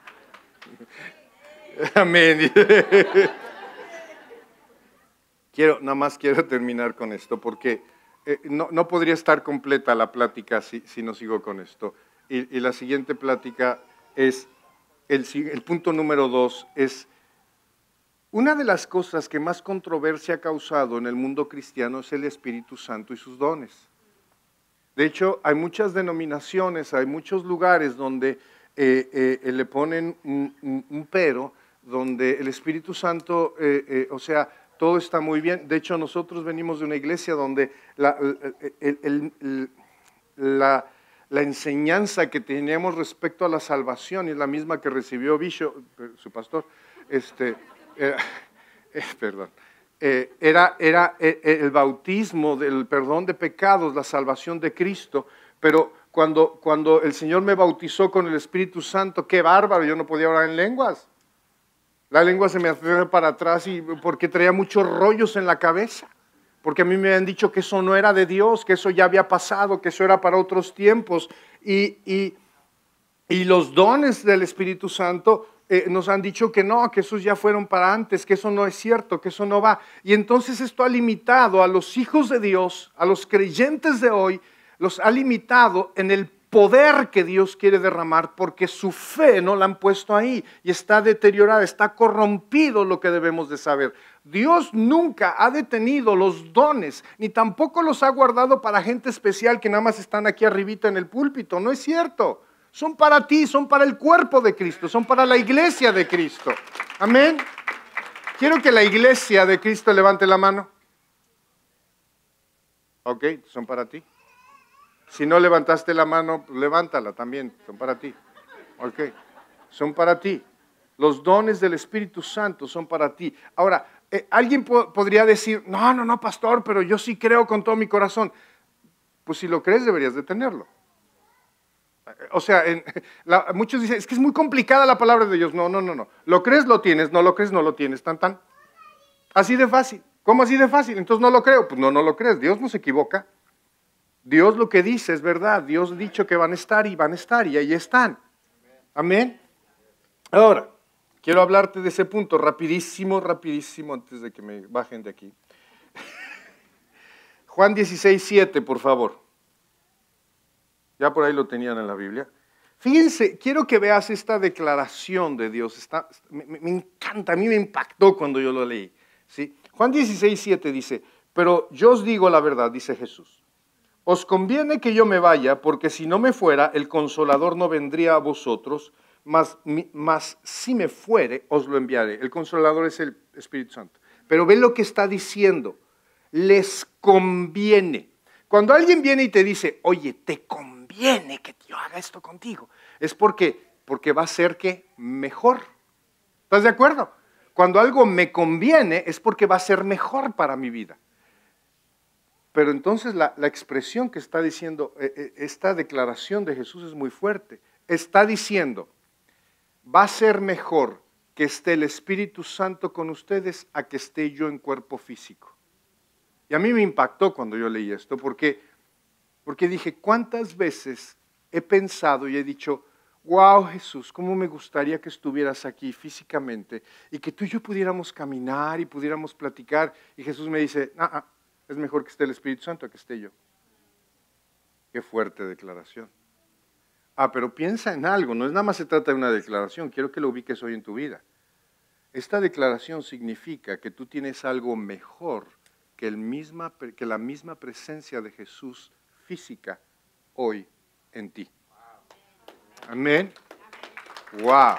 Amén. quiero, nada más quiero terminar con esto porque eh, no, podría estar completa la plática si no sigo con esto y, la siguiente plática es, el, punto número dos es, una de las cosas que más controversia ha causado en el mundo cristiano es el Espíritu Santo y sus dones. De hecho, hay muchas denominaciones, hay muchos lugares donde eh, eh, le ponen un, pero, donde el Espíritu Santo, eh, o sea, todo está muy bien. De hecho, nosotros venimos de una iglesia donde la la enseñanza que teníamos respecto a la salvación es la misma que recibió Bishop, eh, su pastor, este, era, eh, eh, perdón, era, era el bautismo del perdón de pecados, la salvación de Cristo, pero cuando, cuando el Señor me bautizó con el Espíritu Santo, qué bárbaro, yo no podía hablar en lenguas. La lengua se me hacía para atrás y porque traía muchos rollos en la cabeza porque a mí me han dicho que eso no era de Dios, que eso ya había pasado, que eso era para otros tiempos. Y, y, los dones del Espíritu Santo eh, nos han dicho que no, que esos ya fueron para antes, que eso no es cierto, que eso no va. Y entonces esto ha limitado a los hijos de Dios, a los creyentes de hoy, los ha limitado en el poder que Dios quiere derramar porque su fe no la han puesto ahí y está deteriorada, está corrompido lo que debemos de saber. Dios nunca ha detenido los dones, ni tampoco los ha guardado para gente especial que nada más están aquí arribita en el púlpito, no es cierto. Son para ti, son para el cuerpo de Cristo, son para la iglesia de Cristo. Amén. Quiero que la iglesia de Cristo levante la mano. Ok, son para ti. Si no levantaste la mano, levántala también, son para ti. Ok, son para ti. Los dones del Espíritu Santo son para ti. Ahora, eh, alguien podría decir, no, no, no, pastor, pero yo sí creo con todo mi corazón. Pues si lo crees, deberías de tenerlo. O sea, muchos dicen, es que es muy complicada la palabra de Dios. No, no, no, no. Lo crees, lo tienes. No lo crees, no lo tienes. Tan, tan. Así de fácil. ¿Cómo así de fácil? Entonces no lo creo. Pues no, no lo crees. Dios no se equivoca. Dios lo que dice es verdad. Dios ha dicho que van a estar y van a estar y ahí están. Amén. Ahora, quiero hablarte de ese punto rapidísimo, rapidísimo, antes de que me bajen de aquí. Juan 16, 7, por favor. Ya por ahí lo tenían en la Biblia. Fíjense, quiero que veas esta declaración de Dios. Está, me, encanta, a mí me impactó cuando yo lo leí. ¿sí? Juan 16, 7 dice, pero yo os digo la verdad, dice Jesús. Os conviene que yo me vaya, porque si no me fuera, el consolador no vendría a vosotros, mas, si me fuere, os lo enviaré. El consolador es el Espíritu Santo. Pero ve lo que está diciendo. Les conviene. Cuando alguien viene y te dice, oye, te conviene que yo haga esto contigo, es porque, porque va a ser que mejor. ¿Estás de acuerdo? Cuando algo me conviene es porque va a ser mejor para mi vida. Pero entonces la, expresión que está diciendo, eh, eh, esta declaración de Jesús es muy fuerte. Está diciendo, va a ser mejor que esté el Espíritu Santo con ustedes a que esté yo en cuerpo físico. Y a mí me impactó cuando yo leí esto, porque, porque dije, ¿cuántas veces he pensado y he dicho, wow Jesús, cómo me gustaría que estuvieras aquí físicamente y que tú y yo pudiéramos caminar y pudiéramos platicar? Y Jesús me dice, ah, ah es mejor que esté el Espíritu Santo que esté yo. Qué fuerte declaración. Ah, pero piensa en algo, no es nada más se trata de una declaración, quiero que lo ubiques hoy en tu vida. Esta declaración significa que tú tienes algo mejor que, el misma, la misma presencia de Jesús física hoy en ti. Amén. Wow.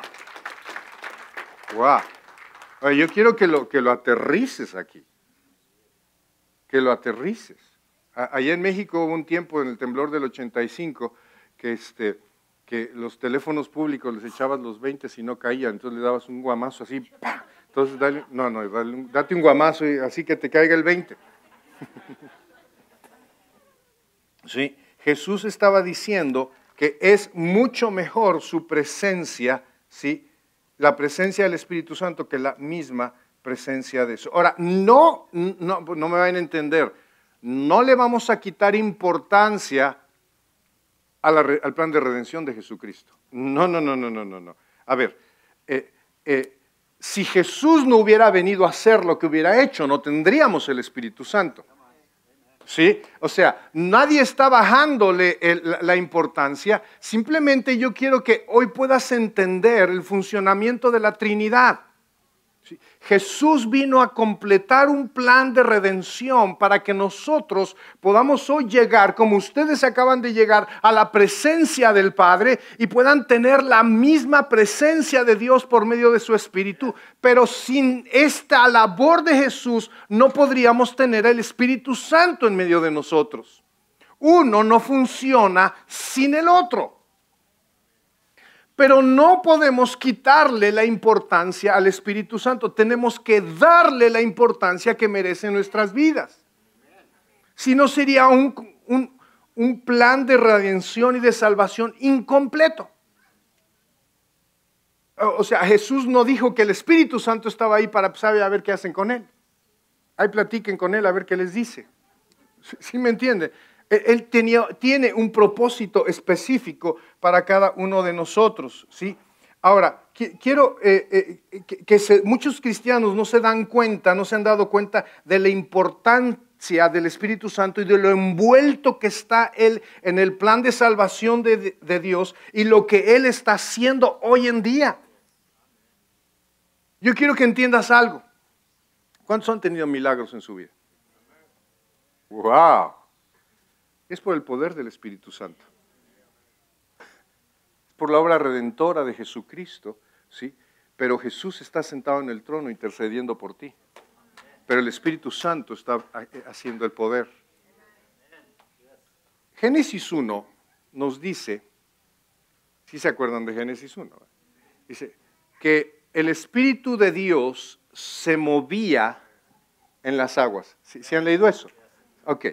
Wow. Yo quiero que lo, que lo aterrices aquí que lo aterrices. Allá en México hubo un tiempo en el temblor del 85 que, este, que los teléfonos públicos les echabas los 20 si no caían, entonces le dabas un guamazo así, Entonces, dale, no, no, date un guamazo y así que te caiga el 20. sí, Jesús estaba diciendo que es mucho mejor su presencia, ¿sí? la presencia del Espíritu Santo que la misma presencia de eso. Ahora, no, no, me van a entender, no le vamos a quitar importancia al plan de redención de Jesucristo. No, no, no, no, no, no. no. A ver, eh, eh, si Jesús no hubiera venido a hacer lo que hubiera hecho, no tendríamos el Espíritu Santo. ¿Sí? O sea, nadie está bajándole la importancia, simplemente yo quiero que hoy puedas entender el funcionamiento de la Trinidad. Jesús vino a completar un plan de redención para que nosotros podamos hoy llegar, como ustedes acaban de llegar, a la presencia del Padre y puedan tener la misma presencia de Dios por medio de su Espíritu. Pero sin esta labor de Jesús no podríamos tener el Espíritu Santo en medio de nosotros. Uno no funciona sin el otro. Pero no podemos quitarle la importancia al Espíritu Santo. Tenemos que darle la importancia que merece nuestras vidas. Si no sería un, plan de redención y de salvación incompleto. O sea, Jesús no dijo que el Espíritu Santo estaba ahí para saber a ver qué hacen con él. Ahí platiquen con él a ver qué les dice. ¿Sí me entiende? Él tenía, tiene un propósito específico para cada uno de nosotros, ¿sí? Ahora, quiero eh, eh, que, muchos cristianos no se dan cuenta, no se han dado cuenta de la importancia del Espíritu Santo y de lo envuelto que está Él en el plan de salvación de, de Dios y lo que Él está haciendo hoy en día. Yo quiero que entiendas algo. ¿Cuántos han tenido milagros en su vida? ¡Wow! Es por el poder del Espíritu Santo. Por la obra redentora de Jesucristo, ¿sí? Pero Jesús está sentado en el trono intercediendo por ti. Pero el Espíritu Santo está eh, haciendo el poder. Génesis 1 nos dice, si se acuerdan de Génesis 1, dice que el Espíritu de Dios se movía en las aguas. ¿Si han leído eso? Ok.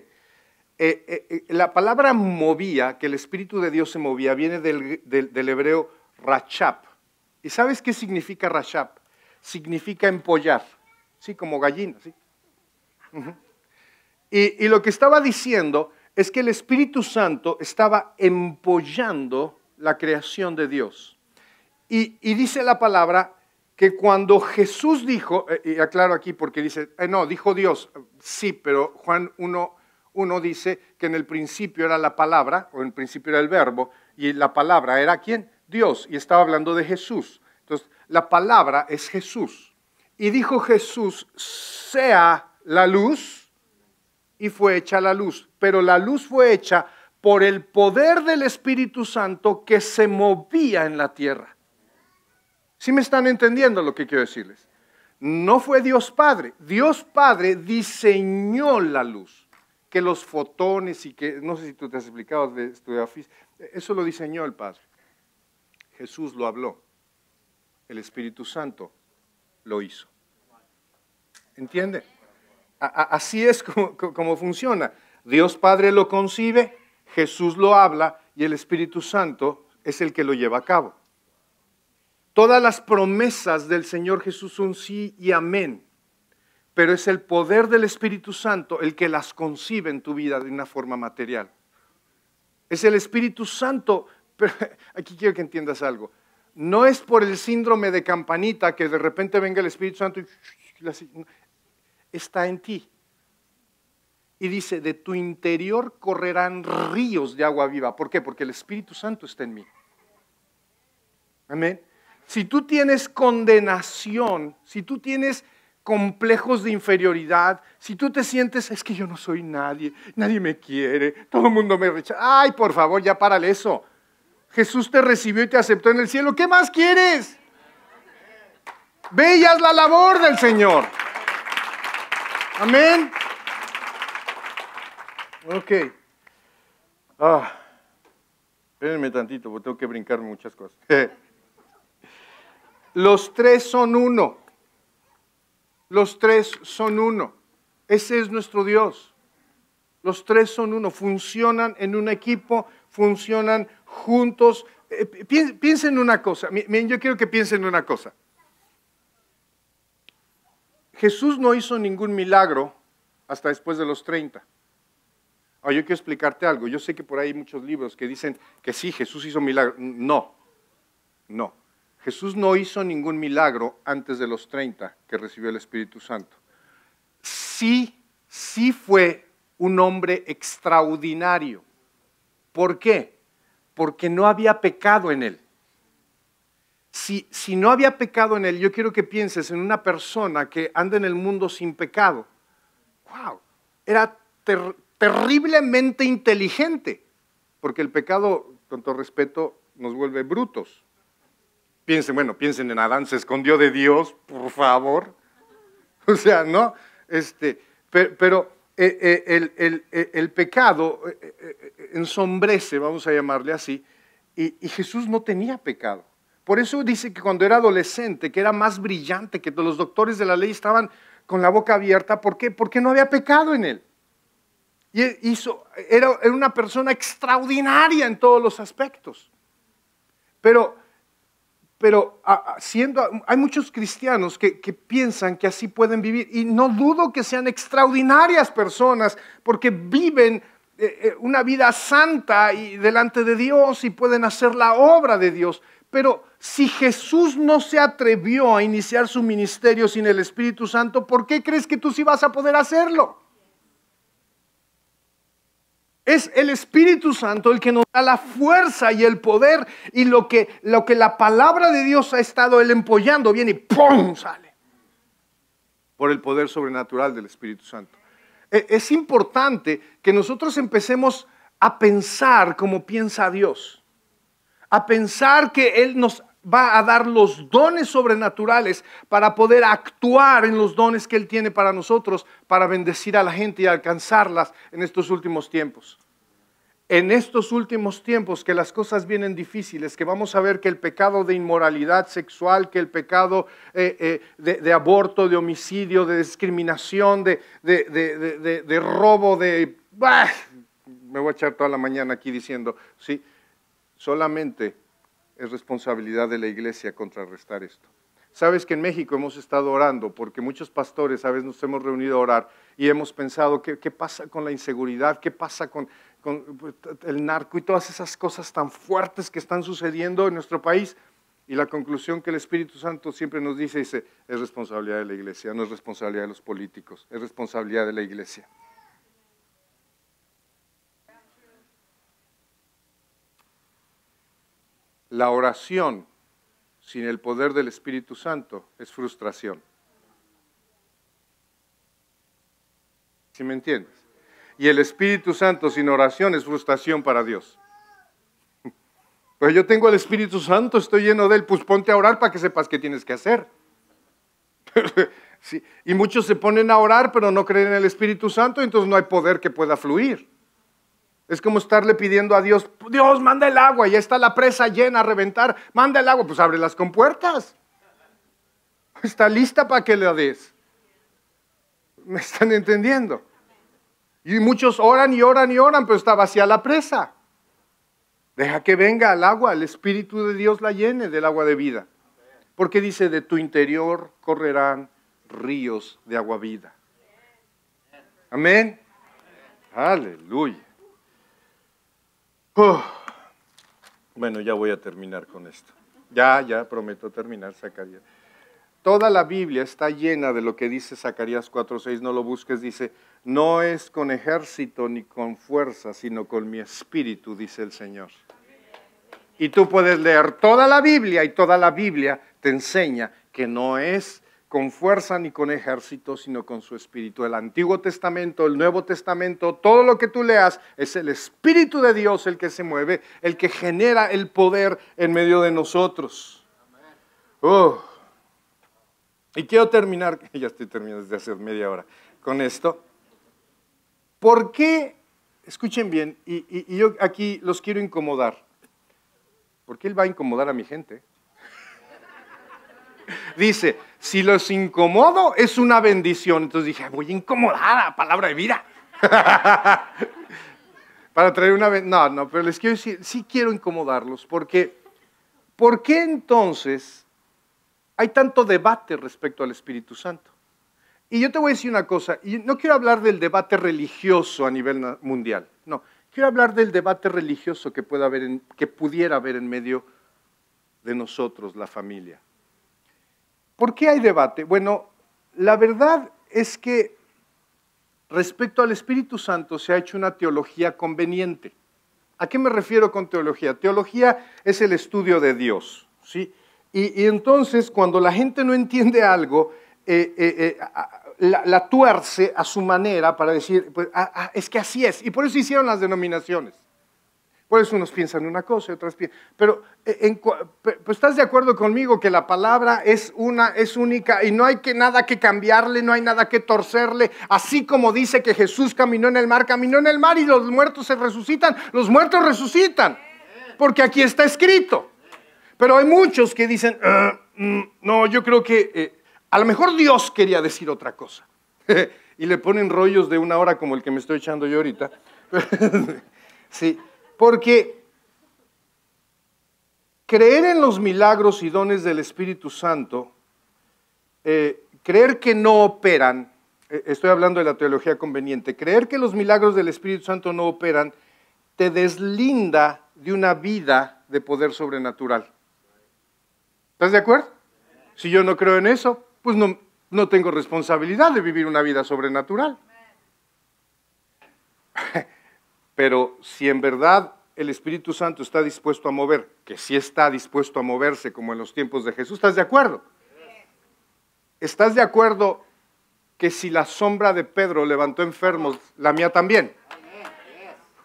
Eh, eh, eh, la palabra movía, que el Espíritu de Dios se movía, viene del, hebreo rachap. ¿Y sabes qué significa rachap? Significa empollar, ¿sí? Como gallina, ¿sí? y, lo que estaba diciendo es que el Espíritu Santo estaba empollando la creación de Dios. Y, dice la palabra que cuando Jesús dijo, y aclaro aquí porque dice, no, dijo Dios, sí, pero Juan 1, uno dice que en el principio era la palabra, o en el principio era el verbo, y la palabra era quién? Dios, y estaba hablando de Jesús. Entonces, la palabra es Jesús. Y dijo Jesús, sea la luz, y fue hecha la luz. Pero la luz fue hecha por el poder del Espíritu Santo que se movía en la tierra. ¿Sí me están entendiendo lo que quiero decirles? No fue Dios Padre. Dios Padre diseñó la luz que los fotones y que, no sé si tú te has explicado de estudiar e, eso lo diseñó el Padre. Jesús lo habló, el Espíritu Santo lo hizo. ¿Entiende? así es como, como funciona. Dios Padre lo concibe, Jesús lo habla y el Espíritu Santo es el que lo lleva a cabo. Todas las promesas del Señor Jesús son sí y amén pero es el poder del Espíritu Santo el que las concibe en tu vida de una forma material. Es el Espíritu Santo, pero aquí quiero que entiendas algo. No es por el síndrome de campanita que de repente venga el Espíritu Santo y está en ti. Y dice, de tu interior correrán ríos de agua viva. ¿Por qué? Porque el Espíritu Santo está en mí. Amén. Si tú tienes condenación, si tú tienes complejos de inferioridad, si tú te sientes, es que yo no soy nadie, nadie me quiere, todo el mundo me rechaza, ay, por favor, ya párale eso. Jesús te recibió y te aceptó en el cielo, ¿qué más quieres? Bella es la labor del Señor. Amén. Ok. Ah, espérenme tantito, porque tengo que brincar muchas cosas. Los tres son uno. Los tres son uno. Ese es nuestro Dios. Los tres son uno. Funcionan en un equipo, funcionan juntos. Eh, piensen en una cosa. yo quiero que piensen en una cosa. Jesús no hizo ningún milagro hasta después de los 30. Ah, yo quiero explicarte algo. Yo sé que por ahí hay muchos libros que dicen que sí, Jesús hizo milagro. No, no. Jesús no hizo ningún milagro antes de los 30 que recibió el Espíritu Santo. Sí, sí fue un hombre extraordinario. ¿Por qué? Porque no había pecado en él. Si, si no había pecado en él, yo quiero que pienses en una persona que anda en el mundo sin pecado. ¡Wow! Era terriblemente inteligente, porque el pecado, con todo respeto, nos vuelve brutos. Piensen, bueno, piensen en Adán, se escondió de Dios, por favor. O sea, ¿no? Este, pero, eh, eh, el, el, eh, el, pecado ensombrece, vamos a llamarle así, y, Jesús no tenía pecado. Por eso dice que cuando era adolescente, que era más brillante, que los doctores de la ley estaban con la boca abierta. ¿Por qué? Porque no había pecado en él. Y hizo, era, era, una persona extraordinaria en todos los aspectos. Pero pero siendo, hay muchos cristianos que, que, piensan que así pueden vivir y no dudo que sean extraordinarias personas porque viven eh, eh, una vida santa y delante de Dios y pueden hacer la obra de Dios. Pero si Jesús no se atrevió a iniciar su ministerio sin el Espíritu Santo, ¿por qué crees que tú sí vas a poder hacerlo? Es el Espíritu Santo el que nos da la fuerza y el poder y lo que, lo que la palabra de Dios ha estado él empollando, viene y ¡pum! sale. Por el poder sobrenatural del Espíritu Santo. E, es importante que nosotros empecemos a pensar como piensa Dios. A pensar que Él nos va a dar los dones sobrenaturales para poder actuar en los dones que Él tiene para nosotros, para bendecir a la gente y alcanzarlas en estos últimos tiempos. En estos últimos tiempos que las cosas vienen difíciles, que vamos a ver que el pecado de inmoralidad sexual, que el pecado eh, eh, de, aborto, de homicidio, de discriminación, de, robo, de... Me voy a echar toda la mañana aquí diciendo, sí, solamente es responsabilidad de la iglesia contrarrestar esto. Sabes que en México hemos estado orando, porque muchos pastores a veces nos hemos reunido a orar y hemos pensado qué, pasa con la inseguridad, qué pasa con, pues, el narco y todas esas cosas tan fuertes que están sucediendo en nuestro país. Y la conclusión que el Espíritu Santo siempre nos dice, dice, es responsabilidad de la iglesia, no es responsabilidad de los políticos, es responsabilidad de la iglesia. La oración sin el poder del Espíritu Santo es frustración. ¿Sí me entiendes? Y el Espíritu Santo sin oración es frustración para Dios. Pues yo tengo el Espíritu Santo, estoy lleno de él, pues ponte a orar para que sepas qué tienes que hacer. Y muchos se ponen a orar, pero no creen en el Espíritu Santo, entonces no hay poder que pueda fluir. Es como estarle pidiendo a Dios, Dios, manda el agua, ya está la presa llena a reventar, manda el agua, pues abre las compuertas. Está lista para que la des. ¿Me están entendiendo? Y muchos oran y oran y oran, pero está vacía la presa. Deja que venga el agua, el Espíritu de Dios la llene del agua de vida. Porque dice, de tu interior correrán ríos de agua vida. Amén. Aleluya. Bueno, ya voy a terminar con esto. Ya, ya, prometo terminar, Zacarías. Toda la Biblia está llena de lo que dice Zacarías 4.6, no lo busques, dice, no es con ejército ni con fuerza, sino con mi espíritu, dice el Señor. Y tú puedes leer toda la Biblia y toda la Biblia te enseña que no es con fuerza ni con ejército, sino con su espíritu. El Antiguo Testamento, el Nuevo Testamento, todo lo que tú leas es el Espíritu de Dios el que se mueve, el que genera el poder en medio de nosotros. Oh. Y quiero terminar, ya estoy terminando desde hace media hora, con esto. ¿Por qué? Escuchen bien, y, y yo aquí los quiero incomodar. ¿Por qué él va a incomodar a mi gente? Dice, si los incomodo, es una bendición. Entonces dije, voy incomodada, palabra de vida. Para traer una... No, no, pero les quiero decir, sí quiero incomodarlos, porque ¿por qué entonces hay tanto debate respecto al Espíritu Santo? Y yo te voy a decir una cosa, y no quiero hablar del debate religioso a nivel mundial, no, quiero hablar del debate religioso que, haber que pudiera haber en medio de nosotros, la familia. ¿Por qué hay debate? Bueno, la verdad es que respecto al Espíritu Santo se ha hecho una teología conveniente. ¿A qué me refiero con teología? Teología es el estudio de Dios, ¿sí? Y, entonces, cuando la gente no entiende algo, eh, eh, eh, la, tuerce a su manera para decir, pues, ah, ah, es que así es. Y por eso hicieron las denominaciones. Por eso unos piensan una cosa y otros piensan. Eh, pero estás de acuerdo conmigo que la palabra es una, es única y no hay que nada que cambiarle, no hay nada que torcerle. Así como dice que Jesús caminó en el mar, caminó en el mar y los muertos se resucitan, los muertos resucitan. Porque aquí está escrito. Pero hay muchos que dicen, ah, mm, no, yo creo que eh, a lo mejor Dios quería decir otra cosa. y le ponen rollos de una hora como el que me estoy echando yo ahorita. sí. Porque creer en los milagros y dones del Espíritu Santo, eh, creer que no operan, eh, estoy hablando de la teología conveniente, creer que los milagros del Espíritu Santo no operan, te deslinda de una vida de poder sobrenatural. ¿Estás de acuerdo? Si yo no creo en eso, pues no tengo responsabilidad de vivir una vida sobrenatural. Pero si en verdad el Espíritu Santo está dispuesto a mover, que sí está dispuesto a moverse como en los tiempos de Jesús, ¿estás de acuerdo? ¿Estás de acuerdo que si la sombra de Pedro levantó enfermos, la mía también?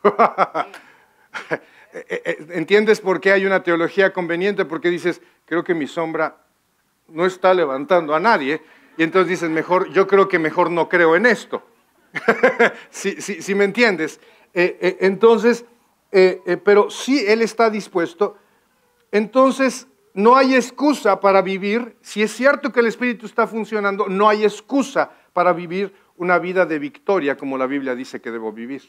Eh, eh, ¿Entiendes por qué hay una teología conveniente? Porque dices, creo que mi sombra no está levantando a nadie. Y entonces dices, mejor, yo creo que mejor no creo en esto. si, me entiendes. Eh, eh, entonces, eh, pero si Él está dispuesto, entonces no hay excusa para vivir. Si es cierto que el Espíritu está funcionando, no hay excusa para vivir una vida de victoria como la Biblia dice que debo vivir.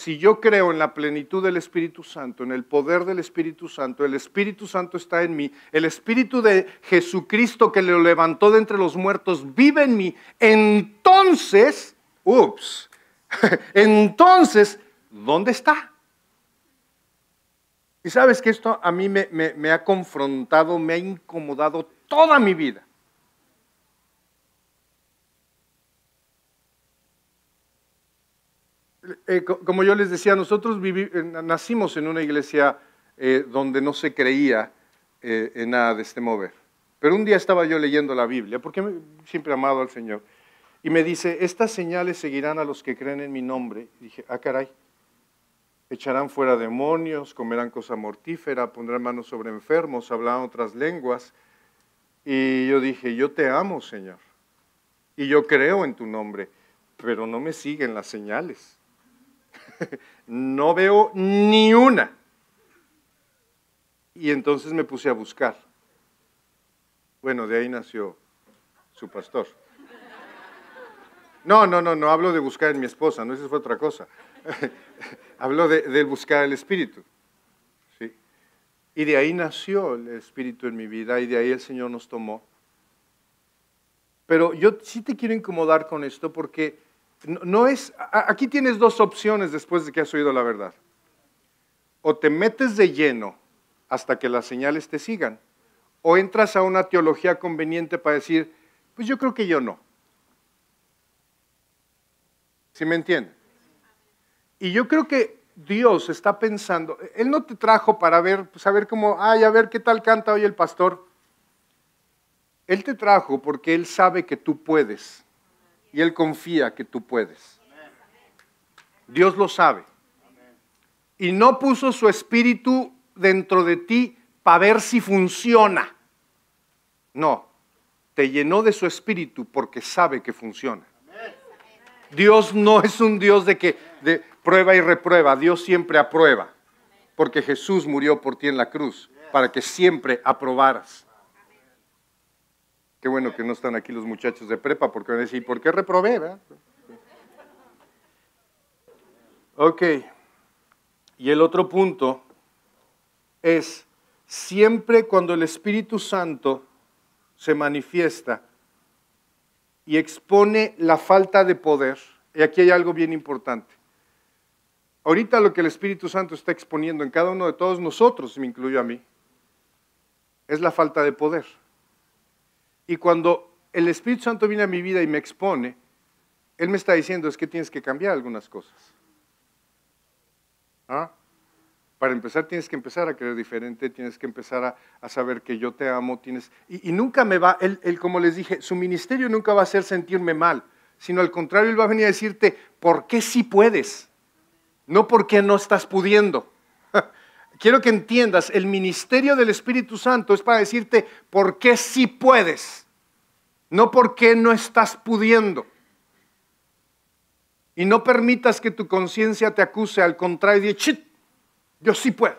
Si yo creo en la plenitud del Espíritu Santo, en el poder del Espíritu Santo, el Espíritu Santo está en mí, el Espíritu de Jesucristo que lo levantó de entre los muertos vive en mí, entonces, ups, entonces, ¿dónde está? Y sabes que esto a mí me, me ha confrontado, me ha incomodado toda mi vida. Eh, como yo les decía, nosotros eh, nacimos en una iglesia eh, donde no se creía en nada de este mover. Pero un día estaba yo leyendo la Biblia, porque siempre he amado al Señor, y me dice, estas señales seguirán a los que creen en mi nombre. dije, ah, caray, echarán fuera demonios, comerán cosa mortífera, pondrán manos sobre enfermos, hablarán otras lenguas. Y yo dije, yo te amo, Señor, y yo creo en tu nombre, pero no me siguen las señales. no veo ni una. Y entonces me puse a buscar. Bueno, de ahí nació su pastor. No, no, no, no hablo de buscar en mi esposa, no, eso fue otra cosa. hablo de, buscar el Espíritu. ¿sí? Y de ahí nació el Espíritu en mi vida y de ahí el Señor nos tomó. Pero yo sí te quiero incomodar con esto porque no, es, aquí tienes dos opciones después de que has oído la verdad. O te metes de lleno hasta que las señales te sigan, o entras a una teología conveniente para decir, pues yo creo que yo no. ¿Sí me entienden? Y yo creo que Dios está pensando, Él no te trajo para ver, saber pues, cómo, ay, a ver qué tal canta hoy el pastor. Él te trajo porque Él sabe que tú puedes y Él confía que tú puedes. Dios lo sabe. Y no puso su espíritu dentro de ti para ver si funciona. No, te llenó de su espíritu porque sabe que funciona. Dios no es un Dios de que de prueba y reprueba, Dios siempre aprueba, porque Jesús murió por ti en la cruz para que siempre aprobaras. Qué bueno que no están aquí los muchachos de prepa porque van a decir, ¿por qué reprobé? Ok. Y el otro punto es, siempre cuando el Espíritu Santo se manifiesta y expone la falta de poder, y aquí hay algo bien importante. Ahorita lo que el Espíritu Santo está exponiendo en cada uno de todos nosotros, me incluyo a mí, es la falta de poder. Y cuando el Espíritu Santo viene a mi vida y me expone, Él me está diciendo es que tienes que cambiar algunas cosas. ¿Ah? Para empezar tienes que empezar a creer diferente, tienes que empezar a, saber que yo te amo, tienes... Y, nunca me va, él, él, como les dije, su ministerio nunca va a hacer sentirme mal, sino al contrario, Él va a venir a decirte, ¿por qué sí puedes? No porque no estás pudiendo. Quiero que entiendas, el ministerio del Espíritu Santo es para decirte, ¿por qué sí puedes? no porque no estás pudiendo. Y no permitas que tu conciencia te acuse, al contrario, de, chit, yo sí puedo.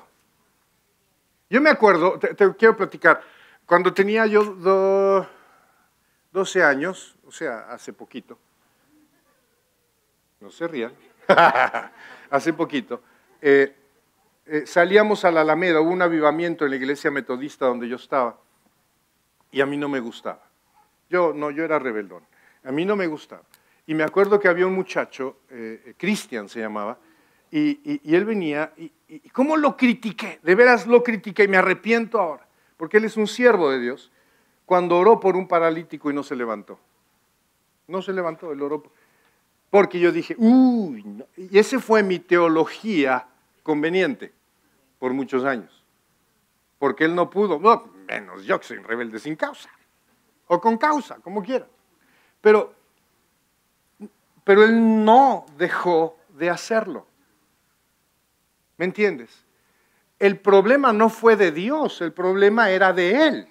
Yo me acuerdo, te, quiero platicar, cuando tenía yo 12 años, o sea, hace poquito, no se rían, hace poquito, eh, eh, salíamos a la Alameda, hubo un avivamiento en la iglesia metodista donde yo estaba, y a mí no me gustaba. Yo no, yo era rebeldón. A mí no me gustaba. Y me acuerdo que había un muchacho, eh, eh, Cristian se llamaba, y, él venía, y, cómo lo critiqué, de veras lo critiqué, y me arrepiento ahora, porque él es un siervo de Dios, cuando oró por un paralítico y no se levantó. No se levantó, él oró. Porque yo dije, uy, y esa fue mi teología conveniente por muchos años. Porque él no pudo, menos yo que soy rebelde sin causa o con causa, como quiera, Pero, pero él no dejó de hacerlo. ¿Me entiendes? El problema no fue de Dios, el problema era de él.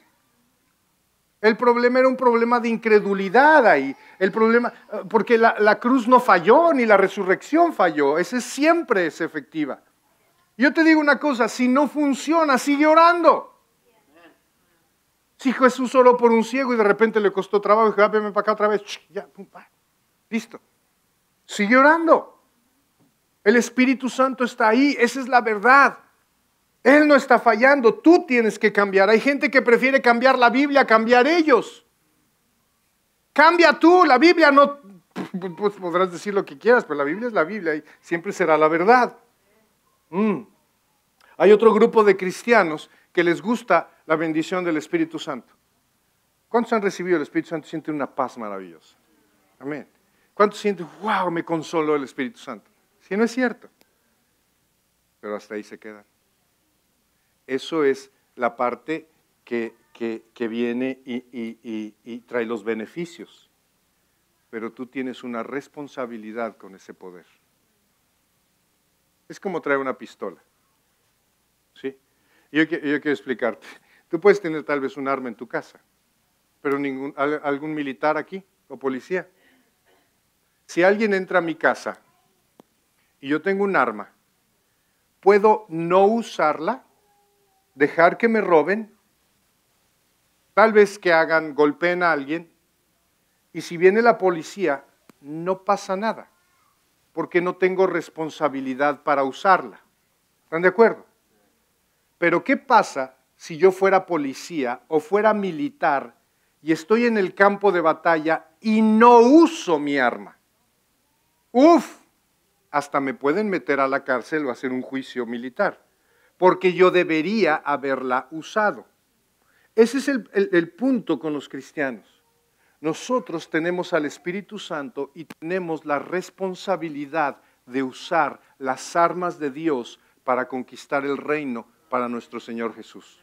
El problema era un problema de incredulidad ahí. El problema, porque la, cruz no falló ni la resurrección falló. esa siempre es efectiva. Yo te digo una cosa, si no funciona, sigue orando. Si Jesús oró por un ciego y de repente le costó trabajo, dijo, ah, para acá otra vez, ya, pum, listo. Sigue orando. El Espíritu Santo está ahí, esa es la verdad. Él no está fallando, tú tienes que cambiar. Hay gente que prefiere cambiar la Biblia, cambiar ellos. Cambia tú, la Biblia no, pues podrás decir lo que quieras, pero la Biblia es la Biblia y siempre será la verdad. Mm. Hay otro grupo de cristianos que les gusta la bendición del Espíritu Santo. ¿Cuántos han recibido el Espíritu Santo y sienten una paz maravillosa? Amén. ¿Cuántos sienten, wow, me consoló el Espíritu Santo? Si no es cierto, pero hasta ahí se quedan. Eso es la parte que, viene y, trae los beneficios. Pero tú tienes una responsabilidad con ese poder. Es como traer una pistola. ¿Sí? Yo, yo quiero explicarte. Tú puedes tener tal vez un arma en tu casa, pero ningún, algún militar aquí o policía. Si alguien entra a mi casa y yo tengo un arma, ¿puedo no usarla? ¿Dejar que me roben? Tal vez que hagan, golpeen a alguien. Y si viene la policía, no pasa nada, porque no tengo responsabilidad para usarla. ¿Están de acuerdo? Pero ¿qué pasa si yo fuera policía o fuera militar y estoy en el campo de batalla y no uso mi arma. Uf, hasta me pueden meter a la cárcel o hacer un juicio militar, porque yo debería haberla usado. Ese es el, el punto con los cristianos. Nosotros tenemos al Espíritu Santo y tenemos la responsabilidad de usar las armas de Dios para conquistar el reino para nuestro Señor Jesús.